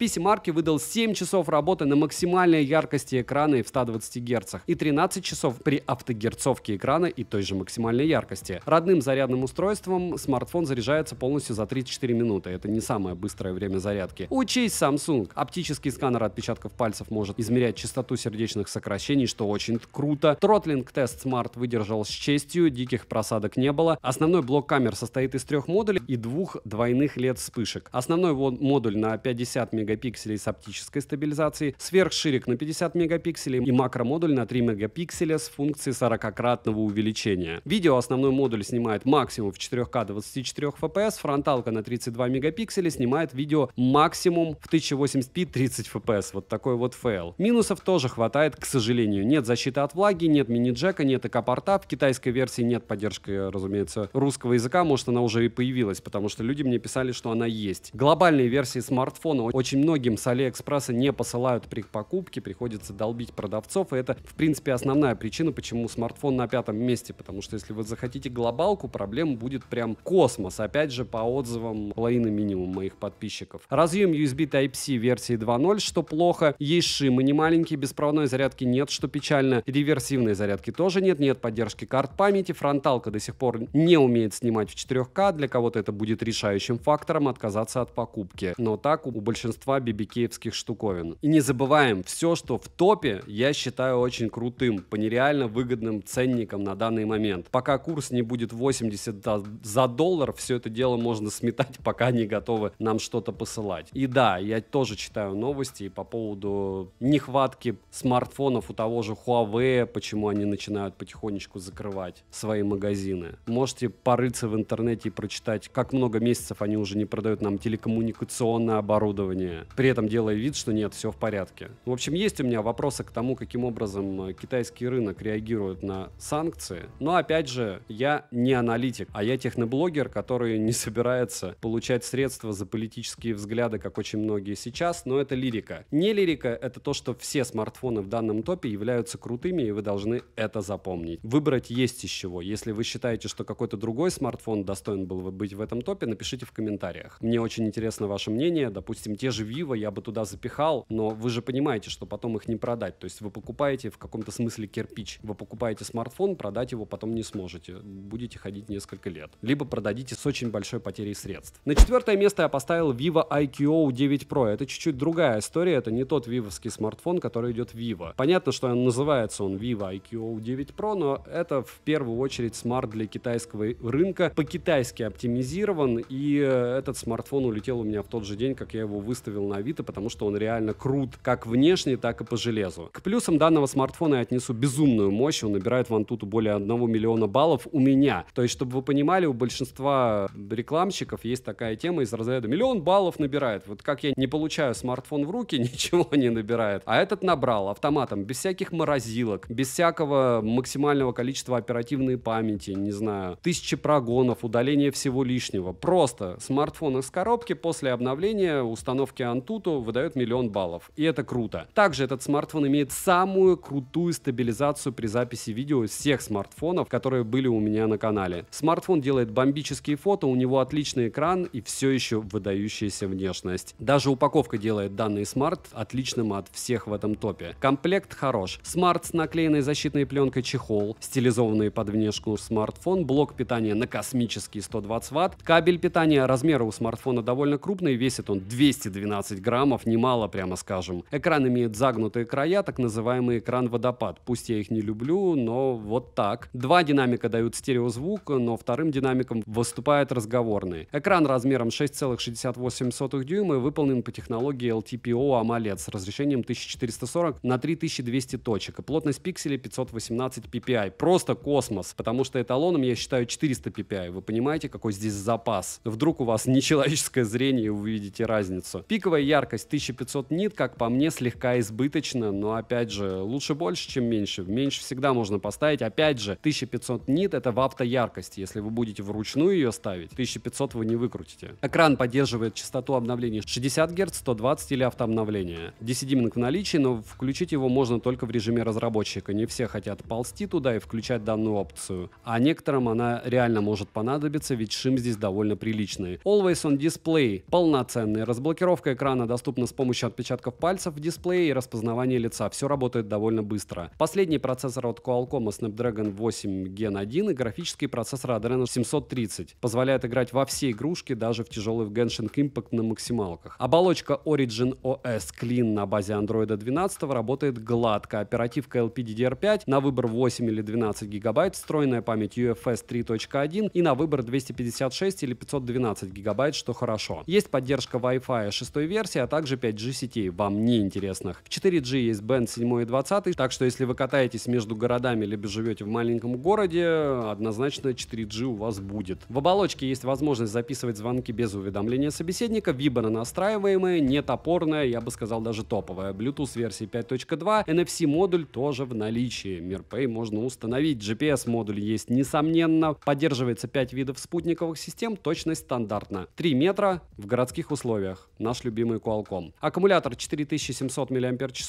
PC-марки выдал 7 часов работы на максимальной яркости экрана и в 120 Гц, и 13 часов при автогерцовке экрана и той же максимальной яркости. Родным зарядным устройством смартфон заряжается полностью за 34 минуты. Это не самое быстрое время зарядки. Учись, Samsung! Оптический сканер отпечатков пальцев может может измерять частоту сердечных сокращений, что очень круто. Тротлинг-тест Smart выдержал с честью, диких просадок не было. Основной блок камер состоит из трех модулей и двух двойных лет вспышек. Основной модуль на 50 мегапикселей с оптической стабилизацией, сверхширик на 50 мегапикселей и макромодуль на 3 мегапикселя с функцией 40-кратного увеличения. Видео основной модуль снимает максимум в 4К 24 FPS, фронталка на 32 мегапикселя снимает видео максимум в 1080p 30 FPS. Вот такой вот фейл. НХЛ. Минусов тоже хватает, к сожалению. Нет защиты от влаги, нет мини-джека, нет экопорта. В китайской версии нет поддержки, разумеется, русского языка. Может, она уже и появилась, потому что люди мне писали, что она есть. Глобальные версии смартфона очень многим с Алиэкспресса не посылают при покупке, приходится долбить продавцов, и это, в принципе, основная причина, почему смартфон на пятом месте, потому что если вы захотите глобалку, проблем будет прям космос, опять же, по отзывам половины минимум моих подписчиков. Разъем USB Type-C версии 2.0, что плохо, есть шим мы не маленькие, беспроводной зарядки нет, что печально, реверсивной зарядки тоже нет, нет поддержки карт памяти, фронталка до сих пор не умеет снимать в 4К, для кого-то это будет решающим фактором отказаться от покупки, но так у большинства бибикеевских штуковин. И не забываем, все, что в топе, я считаю очень крутым, по нереально выгодным ценникам на данный момент. Пока курс не будет 80 за доллар, все это дело можно сметать, пока не готовы нам что-то посылать. И да, я тоже читаю новости по поводу нехватки смартфонов у того же Huawei, почему они начинают потихонечку закрывать свои магазины. Можете порыться в интернете и прочитать, как много месяцев они уже не продают нам телекоммуникационное оборудование, при этом делая вид, что нет, все в порядке. В общем, есть у меня вопросы к тому, каким образом э, китайский рынок реагирует на санкции. Но опять же, я не аналитик, а я техноблогер, который не собирается получать средства за политические взгляды, как очень многие сейчас, но это лирика. Не лирика — это то, то, что все смартфоны в данном топе являются крутыми, и вы должны это запомнить. Выбрать есть из чего. Если вы считаете, что какой-то другой смартфон достоин был бы быть в этом топе, напишите в комментариях. Мне очень интересно ваше мнение. Допустим, те же Vivo я бы туда запихал, но вы же понимаете, что потом их не продать. То есть вы покупаете в каком-то смысле кирпич. Вы покупаете смартфон, продать его потом не сможете. Будете ходить несколько лет. Либо продадите с очень большой потерей средств. На четвертое место я поставил Vivo IQO 9 Pro. Это чуть-чуть другая история. Это не тот вивовский смартфон, смартфон, который идет Vivo. Понятно, что он называется он Vivo IQ 9 Pro, но это в первую очередь смарт для китайского рынка, по-китайски оптимизирован, и э, этот смартфон улетел у меня в тот же день, как я его выставил на Авито, потому что он реально крут как внешне, так и по железу. К плюсам данного смартфона я отнесу безумную мощь, он набирает в Antutu более 1 миллиона баллов у меня. То есть, чтобы вы понимали, у большинства рекламщиков есть такая тема из разряда «миллион баллов набирает». Вот как я не получаю смартфон в руки, ничего не набираю набирает. А этот набрал автоматом, без всяких морозилок, без всякого максимального количества оперативной памяти, не знаю, тысячи прогонов, удаление всего лишнего. Просто смартфон из коробки после обновления установки Antutu выдает миллион баллов. И это круто. Также этот смартфон имеет самую крутую стабилизацию при записи видео из всех смартфонов, которые были у меня на канале. Смартфон делает бомбические фото, у него отличный экран и все еще выдающаяся внешность. Даже упаковка делает данный смарт отличным от всех в этом топе. Комплект хорош. Смарт с наклеенной защитной пленкой чехол, стилизованный под внешку смартфон, блок питания на космический 120 Вт, кабель питания размера у смартфона довольно крупный, весит он 212 граммов, немало прямо скажем. Экран имеет загнутые края, так называемый экран-водопад. Пусть я их не люблю, но вот так. Два динамика дают стереозвук, но вторым динамиком выступает разговорный. Экран размером 6,68 дюйма и выполнен по технологии LTPO AMOLED с разрешением среднем 1440 на 3200 точек. И плотность пикселей 518 ppi. Просто космос, потому что эталоном я считаю 400 ppi. Вы понимаете, какой здесь запас? Вдруг у вас нечеловеческое зрение, и вы увидите разницу. Пиковая яркость 1500 нит, как по мне, слегка избыточно, но опять же, лучше больше, чем меньше. Меньше всегда можно поставить. Опять же, 1500 нит это в автояркости. Если вы будете вручную ее ставить, 1500 вы не выкрутите. Экран поддерживает частоту обновления 60 Гц, 120 или автообновление. 10 в наличии, но включить его можно только в режиме разработчика. Не все хотят ползти туда и включать данную опцию. А некоторым она реально может понадобиться, ведь шим здесь довольно приличный. Always on Display полноценный. Разблокировка экрана доступна с помощью отпечатков пальцев в дисплее и распознавания лица. Все работает довольно быстро. Последний процессор от Qualcomm Snapdragon 8 Gen 1 и графический процессор Adreno 730. Позволяет играть во все игрушки, даже в тяжелый Genshin Impact на максималках. Оболочка Origin OS Clean на базе Android 12 работает гладко. Оперативка LPDDR5 на выбор 8 или 12 гигабайт, встроенная память UFS 3.1 и на выбор 256 или 512 гигабайт, что хорошо. Есть поддержка Wi-Fi 6 версии, а также 5G сетей, вам не интересных. 4G есть Band 7 и 20, так что если вы катаетесь между городами либо живете в маленьком городе, однозначно 4G у вас будет. В оболочке есть возможность записывать звонки без уведомления собеседника, вибора настраиваемая, не топорная, я бы сказал даже топовая. Bluetooth версии 5.2, NFC модуль тоже в наличии. MirPay можно установить, GPS модуль есть несомненно, поддерживается 5 видов спутниковых систем, точность стандартна. 3 метра в городских условиях, наш любимый Qualcomm. Аккумулятор 4700 мАч,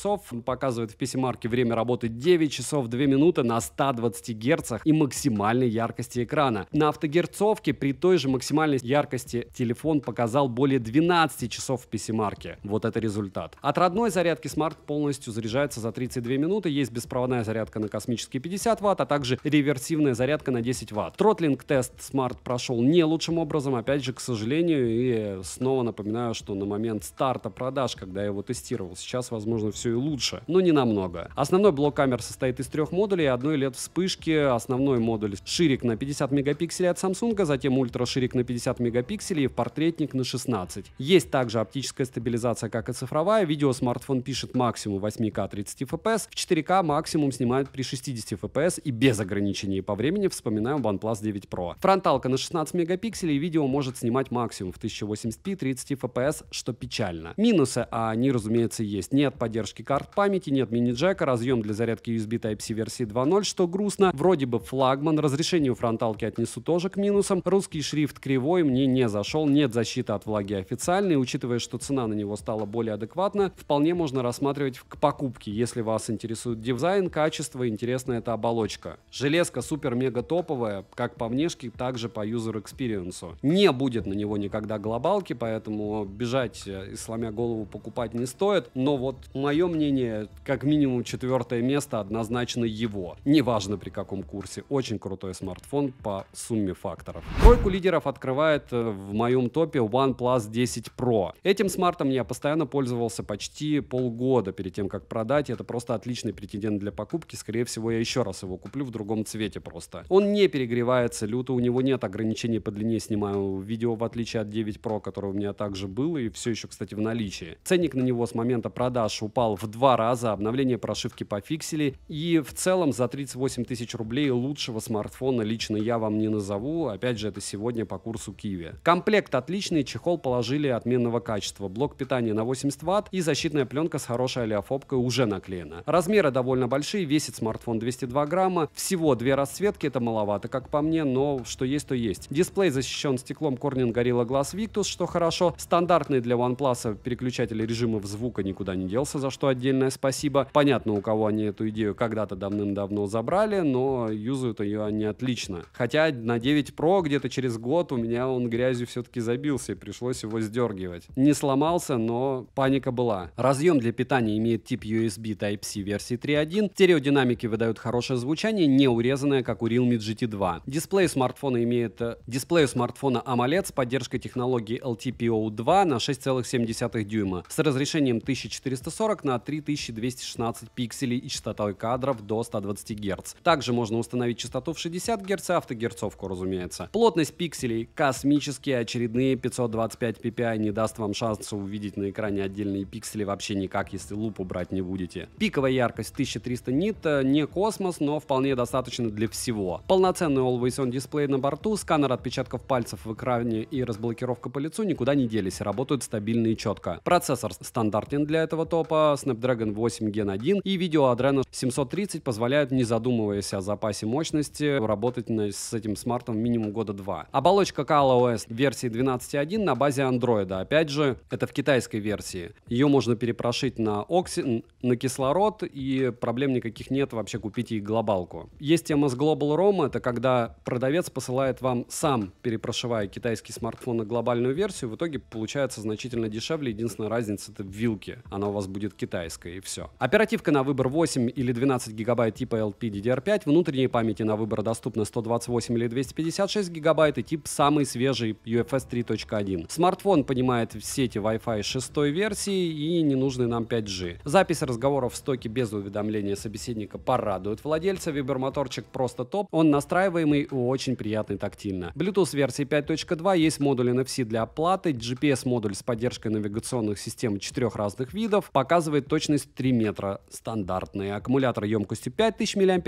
показывает в PC-марке время работы 9 часов 2 минуты на 120 Гц и максимальной яркости экрана. На автогерцовке при той же максимальной яркости телефон показал более 12 часов в PC-марке. Вот это результат. От родной заряд зарядки Smart полностью заряжается за 32 минуты. Есть беспроводная зарядка на космические 50 Вт, а также реверсивная зарядка на 10 Вт. Тротлинг тест Smart прошел не лучшим образом, опять же, к сожалению, и снова напоминаю, что на момент старта продаж, когда я его тестировал, сейчас, возможно, все и лучше, но не намного. Основной блок камер состоит из трех модулей, одной лет вспышки, основной модуль ширик на 50 мегапикселей от Samsung, затем ультра ширик на 50 мегапикселей и портретник на 16. Есть также оптическая стабилизация, как и цифровая, видео смартфон пишет максимум 8К 30 FPS, в 4К максимум снимает при 60 FPS и без ограничений по времени, вспоминаем OnePlus 9 Pro. Фронталка на 16 мегапикселей, видео может снимать максимум в 1080p 30 FPS, что печально. Минусы, а они, разумеется, есть. Нет поддержки карт памяти, нет мини-джека, разъем для зарядки USB Type-C версии 2.0, что грустно. Вроде бы флагман, разрешению фронталки отнесу тоже к минусам. Русский шрифт кривой мне не зашел, нет защиты от влаги официальной, учитывая, что цена на него стала более адекватна, вполне может можно рассматривать к покупке, если вас интересует дизайн, качество, интересна эта оболочка. Железка супер-мега топовая, как по внешке, так же по user experience. Не будет на него никогда глобалки, поэтому бежать э, и сломя голову покупать не стоит, но вот мое мнение, как минимум четвертое место однозначно его. Неважно при каком курсе, очень крутой смартфон по сумме факторов. Тройку лидеров открывает э, в моем топе OnePlus 10 Pro. Этим смартом я постоянно пользовался почти полгода перед тем, как продать. Это просто отличный претендент для покупки. Скорее всего, я еще раз его куплю в другом цвете просто. Он не перегревается люто, у него нет ограничений по длине снимаемого видео, в отличие от 9 Pro, который у меня также был и все еще, кстати, в наличии. Ценник на него с момента продаж упал в два раза, обновление прошивки пофиксили. И в целом за 38 тысяч рублей лучшего смартфона лично я вам не назову. Опять же, это сегодня по курсу Киви. Комплект отличный, чехол положили отменного качества. Блок питания на 80 Вт и защитная пленка пленка с хорошей олеофобкой уже наклеена. Размеры довольно большие, весит смартфон 202 грамма, всего две расцветки, это маловато, как по мне, но что есть, то есть. Дисплей защищен стеклом Corning Gorilla Glass Victus, что хорошо. Стандартный для OnePlus переключатель режимов звука никуда не делся, за что отдельное спасибо. Понятно, у кого они эту идею когда-то давным-давно забрали, но юзают ее они отлично. Хотя на 9 Pro где-то через год у меня он грязью все-таки забился и пришлось его сдергивать. Не сломался, но паника была. Разъем Разъем для питания имеет тип USB Type-C версии 3.1. Стереодинамики выдают хорошее звучание, не урезанное, как у Realme GT2. Дисплей смартфона имеет э, дисплей у смартфона AMOLED с поддержкой технологии LTPO2 на 6,7 дюйма с разрешением 1440 на 3216 пикселей и частотой кадров до 120 Гц. Также можно установить частоту в 60 Гц, автогерцовку, разумеется. Плотность пикселей космические, очередные 525 ppi не даст вам шанса увидеть на экране отдельные пиксели вообще никак, если лупу брать не будете. Пиковая яркость 1300 нит, э, не космос, но вполне достаточно для всего. Полноценный Always On дисплей на борту, сканер отпечатков пальцев в экране и разблокировка по лицу никуда не делись, работают стабильно и четко. Процессор стандартен для этого топа, Snapdragon 8 Gen 1 и видео Adreno 730 позволяют, не задумываясь о запасе мощности, работать с этим смартом минимум года два. Оболочка KLOS версии 12.1 на базе Android, опять же, это в китайской версии. Ее можно перепростить крошить на окси, на кислород, и проблем никаких нет вообще купить и глобалку. Есть тема с Global ROM, это когда продавец посылает вам сам, перепрошивая китайский смартфон на глобальную версию, в итоге получается значительно дешевле, единственная разница это в вилке, она у вас будет китайская и все. Оперативка на выбор 8 или 12 гигабайт типа LP ddr 5 внутренней памяти на выбор доступно 128 или 256 гигабайт и тип самый свежий UFS 3.1. Смартфон понимает в сети Wi-Fi 6 версии и не нужно нужный нам 5G. Запись разговоров в стоке без уведомления собеседника порадует владельца. Вибермоторчик просто топ. Он настраиваемый и очень приятный тактильно. Bluetooth версии 5.2 есть модули NFC для оплаты, GPS-модуль с поддержкой навигационных систем четырех разных видов, показывает точность 3 метра стандартный. Аккумулятор емкостью 5000 мАч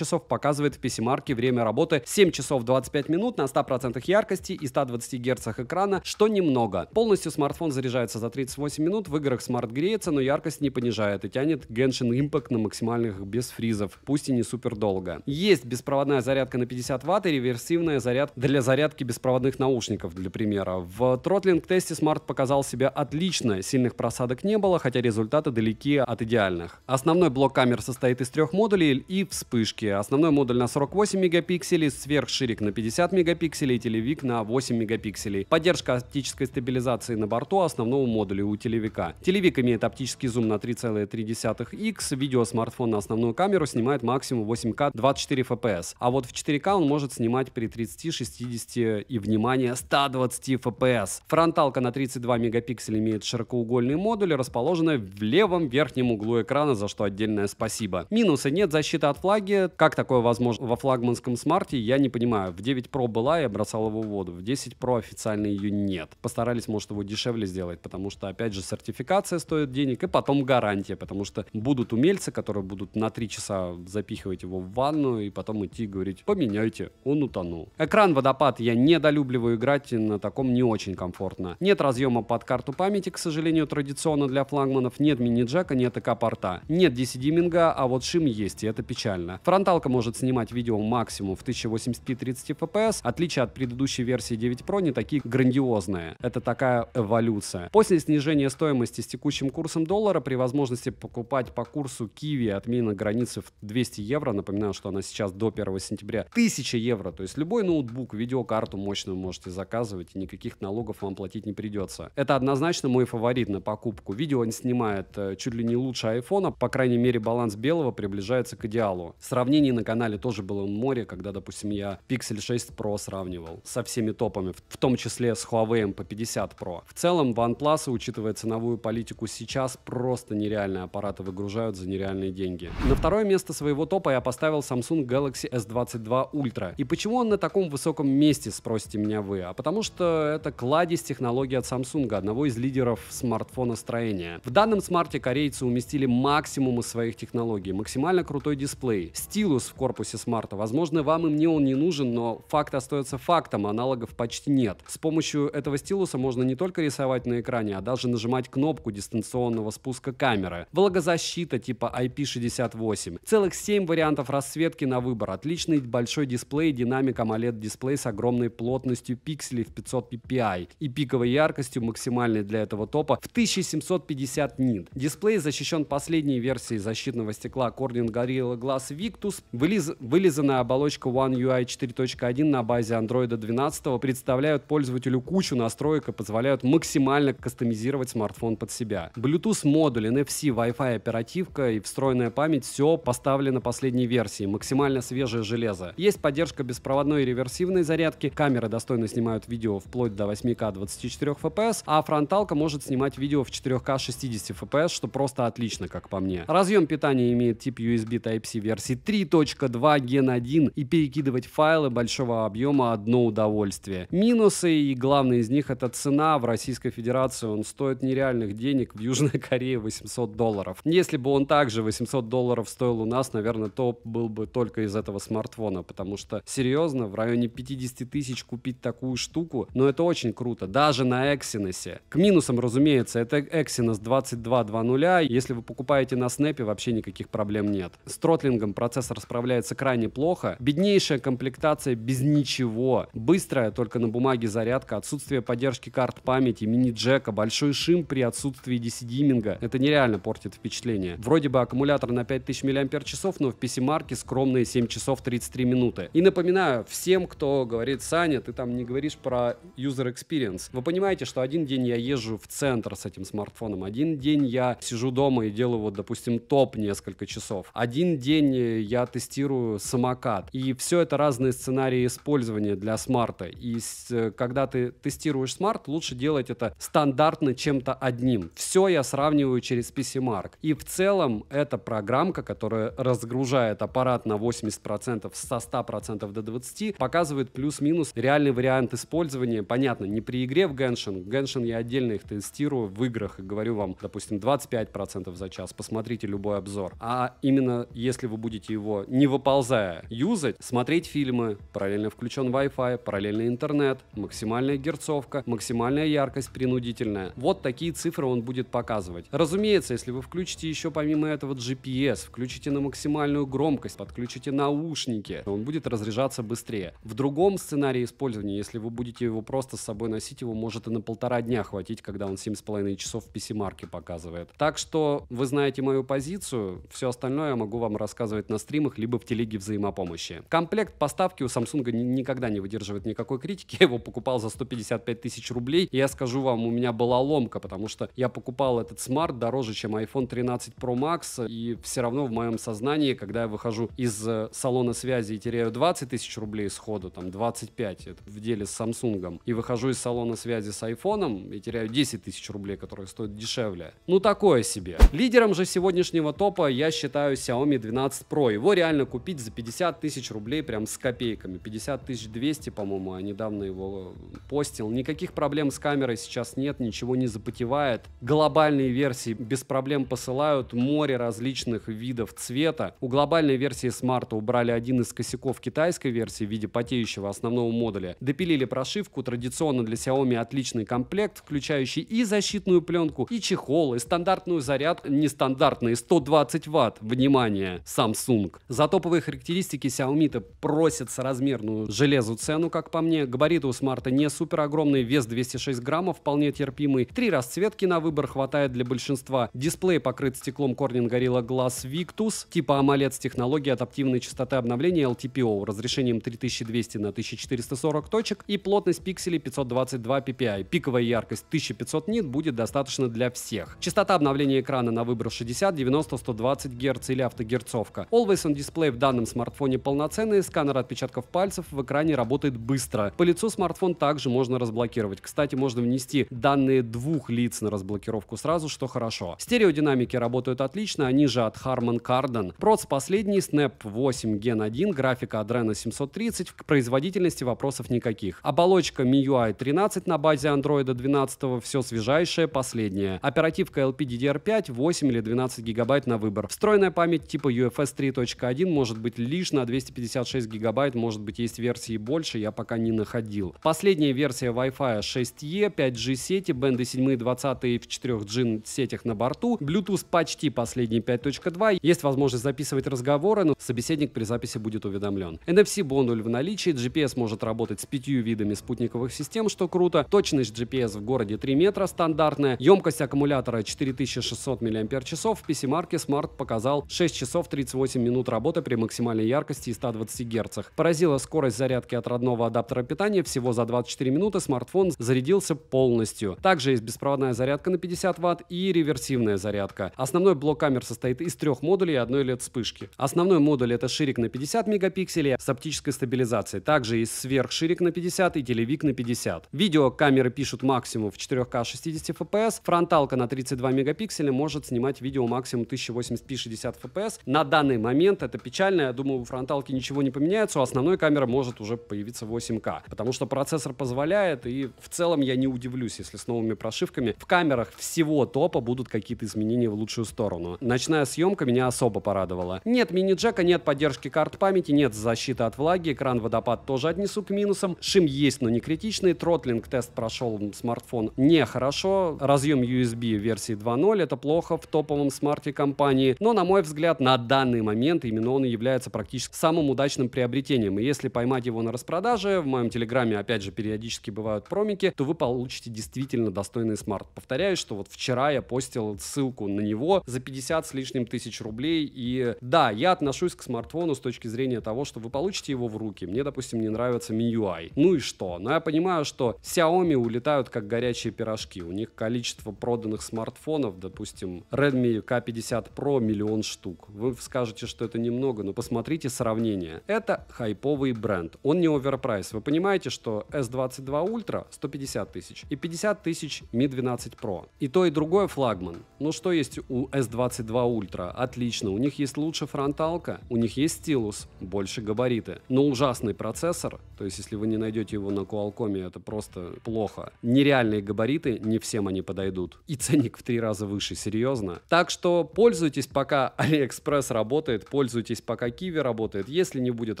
показывает в PC-марке время работы 7 часов 25 минут на 100% яркости и 120 Гц экрана, что немного. Полностью смартфон заряжается за 38 минут, в играх смарт греется, но яркость не понижает и тянет Genshin Impact на максимальных без фризов, пусть и не супер долго. Есть беспроводная зарядка на 50 ватт и реверсивная зарядка для зарядки беспроводных наушников, для примера. В тротлинг-тесте смарт показал себя отлично, сильных просадок не было, хотя результаты далеки от идеальных. Основной блок камер состоит из трех модулей и вспышки. Основной модуль на 48 мегапикселей, сверхширик на 50 мегапикселей, телевик на 8 мегапикселей. Поддержка оптической стабилизации на борту основного модуля у телевика. Телевик имеет оптическую оптический зум на 3,3x, видео смартфон на основную камеру снимает максимум 8К 24 FPS, а вот в 4К он может снимать при 30, 60 и, внимание, 120 FPS. Фронталка на 32 мегапикселя имеет широкоугольный модуль расположенный в левом верхнем углу экрана, за что отдельное спасибо. Минусы нет защиты от флаги, как такое возможно во флагманском смарте, я не понимаю. В 9 Pro была, я бросал его в воду, в 10 Pro официально ее нет. Постарались, может, его дешевле сделать, потому что, опять же, сертификация стоит денег и потом гарантия, потому что будут умельцы, которые будут на 3 часа запихивать его в ванну и потом идти говорить, поменяйте, он утонул. Экран водопад я недолюбливаю играть, на таком не очень комфортно. Нет разъема под карту памяти, к сожалению, традиционно для флагманов, нет мини-джека, нет ЭК-порта, нет DC-диминга, а вот шим есть, и это печально. Фронталка может снимать видео максимум в 1080p 30 fps, отличие от предыдущей версии 9 Pro не такие грандиозные. Это такая эволюция. После снижения стоимости с текущим курсом доллара при возможности покупать по курсу киви отмена границы в 200 евро. Напоминаю, что она сейчас до 1 сентября 1000 евро. То есть любой ноутбук, видеокарту мощную можете заказывать, и никаких налогов вам платить не придется. Это однозначно мой фаворит на покупку. Видео он снимает э, чуть ли не лучше айфона, по крайней мере баланс белого приближается к идеалу. Сравнений на канале тоже было море, когда, допустим, я Pixel 6 Pro сравнивал со всеми топами, в том числе с Huawei по 50 Pro. В целом OnePlus, учитывая ценовую политику сейчас, просто нереальные аппараты выгружают за нереальные деньги. На второе место своего топа я поставил Samsung Galaxy S22 Ultra. И почему он на таком высоком месте, спросите меня вы? А потому что это кладезь технологий от Samsung, одного из лидеров смартфоностроения. В данном смарте корейцы уместили максимум из своих технологий. Максимально крутой дисплей, стилус в корпусе смарта. Возможно, вам и мне он не нужен, но факт остается фактом, а аналогов почти нет. С помощью этого стилуса можно не только рисовать на экране, а даже нажимать кнопку дистанционного быстрого спуска камеры, влагозащита типа IP68, целых 7 вариантов расцветки на выбор, отличный большой дисплей, динамик AMOLED дисплей с огромной плотностью пикселей в 500 ppi и пиковой яркостью максимальной для этого топа в 1750 нит. Дисплей защищен последней версией защитного стекла Corning Gorilla Glass Victus. Вылез... Вылизанная оболочка One UI 4.1 на базе Android 12 представляют пользователю кучу настроек и позволяют максимально кастомизировать смартфон под себя. Bluetooth Bluetooth модуль, NFC, Wi-Fi оперативка и встроенная память, все поставлено последней версии, максимально свежее железо. Есть поддержка беспроводной и реверсивной зарядки, камеры достойно снимают видео вплоть до 8К 24 FPS, а фронталка может снимать видео в 4К 60 FPS, что просто отлично, как по мне. Разъем питания имеет тип USB Type-C версии 3.2 Gen 1 и перекидывать файлы большого объема одно удовольствие. Минусы и главный из них это цена. В Российской Федерации он стоит нереальных денег, в Южной Кореи 800 долларов. Если бы он также 800 долларов стоил у нас, наверное, топ был бы только из этого смартфона, потому что, серьезно, в районе 50 тысяч купить такую штуку, но ну, это очень круто, даже на Exynos. К минусам, разумеется, это Exynos 22.2.0, если вы покупаете на Snap, вообще никаких проблем нет. С тротлингом процессор справляется крайне плохо, беднейшая комплектация без ничего, быстрая только на бумаге зарядка, отсутствие поддержки карт памяти, мини-джека, большой шим при отсутствии DCD тайминга. Это нереально портит впечатление. Вроде бы аккумулятор на 5000 мАч, но в PC-марке скромные 7 часов 33 минуты. И напоминаю всем, кто говорит, Саня, ты там не говоришь про user experience. Вы понимаете, что один день я езжу в центр с этим смартфоном, один день я сижу дома и делаю вот, допустим, топ несколько часов, один день э, я тестирую самокат. И все это разные сценарии использования для смарта. И с, э, когда ты тестируешь смарт, лучше делать это стандартно чем-то одним. Все я сразу сравниваю через PC-Mark. И в целом эта программка, которая разгружает аппарат на 80% со 100% до 20%, показывает плюс-минус реальный вариант использования. Понятно, не при игре в Genshin. Genshin я отдельно их тестирую в играх и говорю вам, допустим, 25% за час. Посмотрите любой обзор. А именно, если вы будете его не выползая юзать, смотреть фильмы, параллельно включен Wi-Fi, параллельно интернет, максимальная герцовка, максимальная яркость принудительная. Вот такие цифры он будет показывать использовать. Разумеется, если вы включите еще помимо этого GPS, включите на максимальную громкость, подключите наушники, он будет разряжаться быстрее. В другом сценарии использования, если вы будете его просто с собой носить, его может и на полтора дня хватить, когда он 7,5 часов в PC-марке показывает. Так что вы знаете мою позицию, все остальное я могу вам рассказывать на стримах, либо в телеге взаимопомощи. Комплект поставки у Samsung никогда не выдерживает никакой критики, я его покупал за 155 тысяч рублей, и я скажу вам, у меня была ломка, потому что я покупал этот этот смарт дороже, чем iPhone 13 Pro Max, и все равно в моем сознании, когда я выхожу из э, салона связи и теряю 20 тысяч рублей сходу, там 25, это в деле с Samsung, и выхожу из салона связи с iPhone и теряю 10 тысяч рублей, которые стоят дешевле. Ну такое себе. Лидером же сегодняшнего топа я считаю Xiaomi 12 Pro. Его реально купить за 50 тысяч рублей прям с копейками. 50 тысяч 200, по-моему, а недавно его э, постил. Никаких проблем с камерой сейчас нет, ничего не запотевает. Глобальный глобальной версии без проблем посылают море различных видов цвета. У глобальной версии смарта убрали один из косяков китайской версии в виде потеющего основного модуля. Допилили прошивку, традиционно для Xiaomi отличный комплект, включающий и защитную пленку, и чехол, и стандартную зарядку, нестандартные 120 ватт, внимание, Samsung. За топовые характеристики Xiaomi-то просят соразмерную железу цену, как по мне. Габариты у смарта не супер огромные, вес 206 граммов, вполне терпимый. Три расцветки на выбор хватает для большинства. Дисплей покрыт стеклом Corning Gorilla Glass Victus, типа AMOLED с технологией адаптивной частоты обновления LTPO, разрешением 3200 на 1440 точек и плотность пикселей 522 ppi. Пиковая яркость 1500 нит будет достаточно для всех. Частота обновления экрана на выбор 60, 90, 120 Гц или автогерцовка. Always on Display в данном смартфоне полноценный, сканер отпечатков пальцев в экране работает быстро. По лицу смартфон также можно разблокировать. Кстати, можно внести данные двух лиц на разблокировку сразу, сразу, что хорошо. Стереодинамики работают отлично, они же от Harman Kardon. Проц последний, Snap 8 Gen 1, графика Adreno 730, к производительности вопросов никаких. Оболочка MIUI 13 на базе Android 12, все свежайшее, последнее. Оперативка LPDDR5, 8 или 12 гигабайт на выбор. Встроенная память типа UFS 3.1 может быть лишь на 256 гигабайт, может быть есть версии больше, я пока не находил. Последняя версия Wi-Fi 6E, 5G сети, бенды 7 и 20 в 4G сетях на борту. Bluetooth почти последний 5.2. Есть возможность записывать разговоры, но собеседник при записи будет уведомлен. NFC бонуль в наличии, GPS может работать с пятью видами спутниковых систем, что круто. Точность GPS в городе 3 метра стандартная. Емкость аккумулятора 4600 мАч. В PC-марке Smart показал 6 часов 38 минут работы при максимальной яркости и 120 Гц. Поразила скорость зарядки от родного адаптера питания. Всего за 24 минуты смартфон зарядился полностью. Также есть беспроводная зарядка на 50 Вт и реверсивная зарядка. Основной блок камер состоит из трех модулей и одной LED-вспышки. Основной модуль это ширик на 50 мегапикселей с оптической стабилизацией. Также есть сверхширик на 50 и телевик на 50. Видео камеры пишут максимум в 4К 60 FPS. Фронталка на 32 мегапикселя может снимать видео максимум 1080p 60 FPS. На данный момент это печально. Я думаю, у фронталки ничего не поменяется. У основной камеры может уже появиться 8К. Потому что процессор позволяет. И в целом я не удивлюсь, если с новыми прошивками в камерах всего топа будут какие-то изменения в лучшую сторону. Ночная съемка меня особо порадовала. Нет мини-джека, нет поддержки карт памяти, нет защиты от влаги, экран водопад тоже отнесу к минусам. Шим есть, но не критичный. Тротлинг тест прошел смартфон нехорошо. Разъем USB версии 2.0 это плохо в топовом смарте компании. Но, на мой взгляд, на данный момент именно он и является практически самым удачным приобретением. И если поймать его на распродаже, в моем телеграме опять же периодически бывают промики, то вы получите действительно достойный смарт. Повторяю, что вот вчера я постил ссылку на него за 50 с лишним тысяч рублей. И да, я отношусь к смартфону с точки зрения того, что вы получите его в руки. Мне, допустим, не нравится MIUI. Ну и что? Но я понимаю, что Xiaomi улетают как горячие пирожки. У них количество проданных смартфонов, допустим, Redmi K50 Pro миллион штук. Вы скажете, что это немного, но посмотрите сравнение. Это хайповый бренд. Он не оверпрайс. Вы понимаете, что S22 Ultra 150 тысяч и 50 тысяч Mi 12 Pro. И то, и другое Другой флагман. Ну что есть у S22 Ultra? Отлично, у них есть лучше фронталка, у них есть стилус, больше габариты. Но ужасный процессор, то есть если вы не найдете его на Qualcomm, это просто плохо. Нереальные габариты, не всем они подойдут. И ценник в три раза выше, серьезно. Так что пользуйтесь, пока AliExpress работает, пользуйтесь, пока Kiwi работает. Если не будет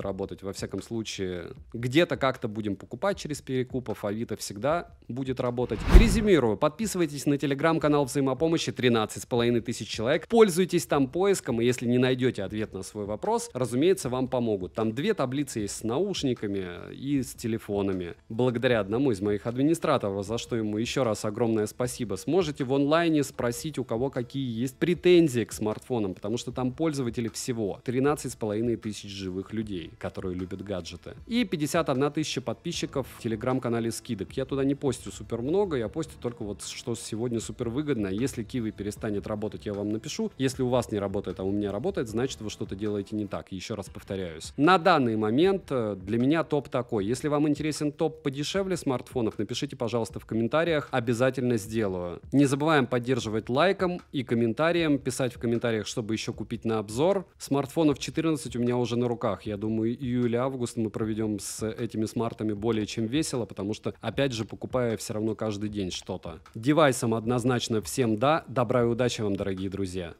работать, во всяком случае, где-то как-то будем покупать через перекупов, а Авито всегда будет работать. Резюмирую, подписывайтесь на телеграм-канал канал взаимопомощи 13,5 тысяч человек. Пользуйтесь там поиском, и если не найдете ответ на свой вопрос, разумеется, вам помогут. Там две таблицы есть с наушниками и с телефонами. Благодаря одному из моих администраторов, за что ему еще раз огромное спасибо, сможете в онлайне спросить, у кого какие есть претензии к смартфонам, потому что там пользователей всего 13,5 тысяч живых людей, которые любят гаджеты. И 51 тысяча подписчиков в телеграм-канале скидок. Я туда не постю супер много, я постю только вот что сегодня супер выгодно выгодно. Если Kiwi перестанет работать, я вам напишу. Если у вас не работает, а у меня работает, значит вы что-то делаете не так. Еще раз повторяюсь. На данный момент э, для меня топ такой. Если вам интересен топ подешевле смартфонов, напишите, пожалуйста, в комментариях. Обязательно сделаю. Не забываем поддерживать лайком и комментарием, писать в комментариях, чтобы еще купить на обзор. Смартфонов 14 у меня уже на руках. Я думаю, июля-август мы проведем с этими смартами более чем весело, потому что, опять же, покупаю все равно каждый день что-то. Девайсом однозначно всем да. Добра и удачи вам, дорогие друзья.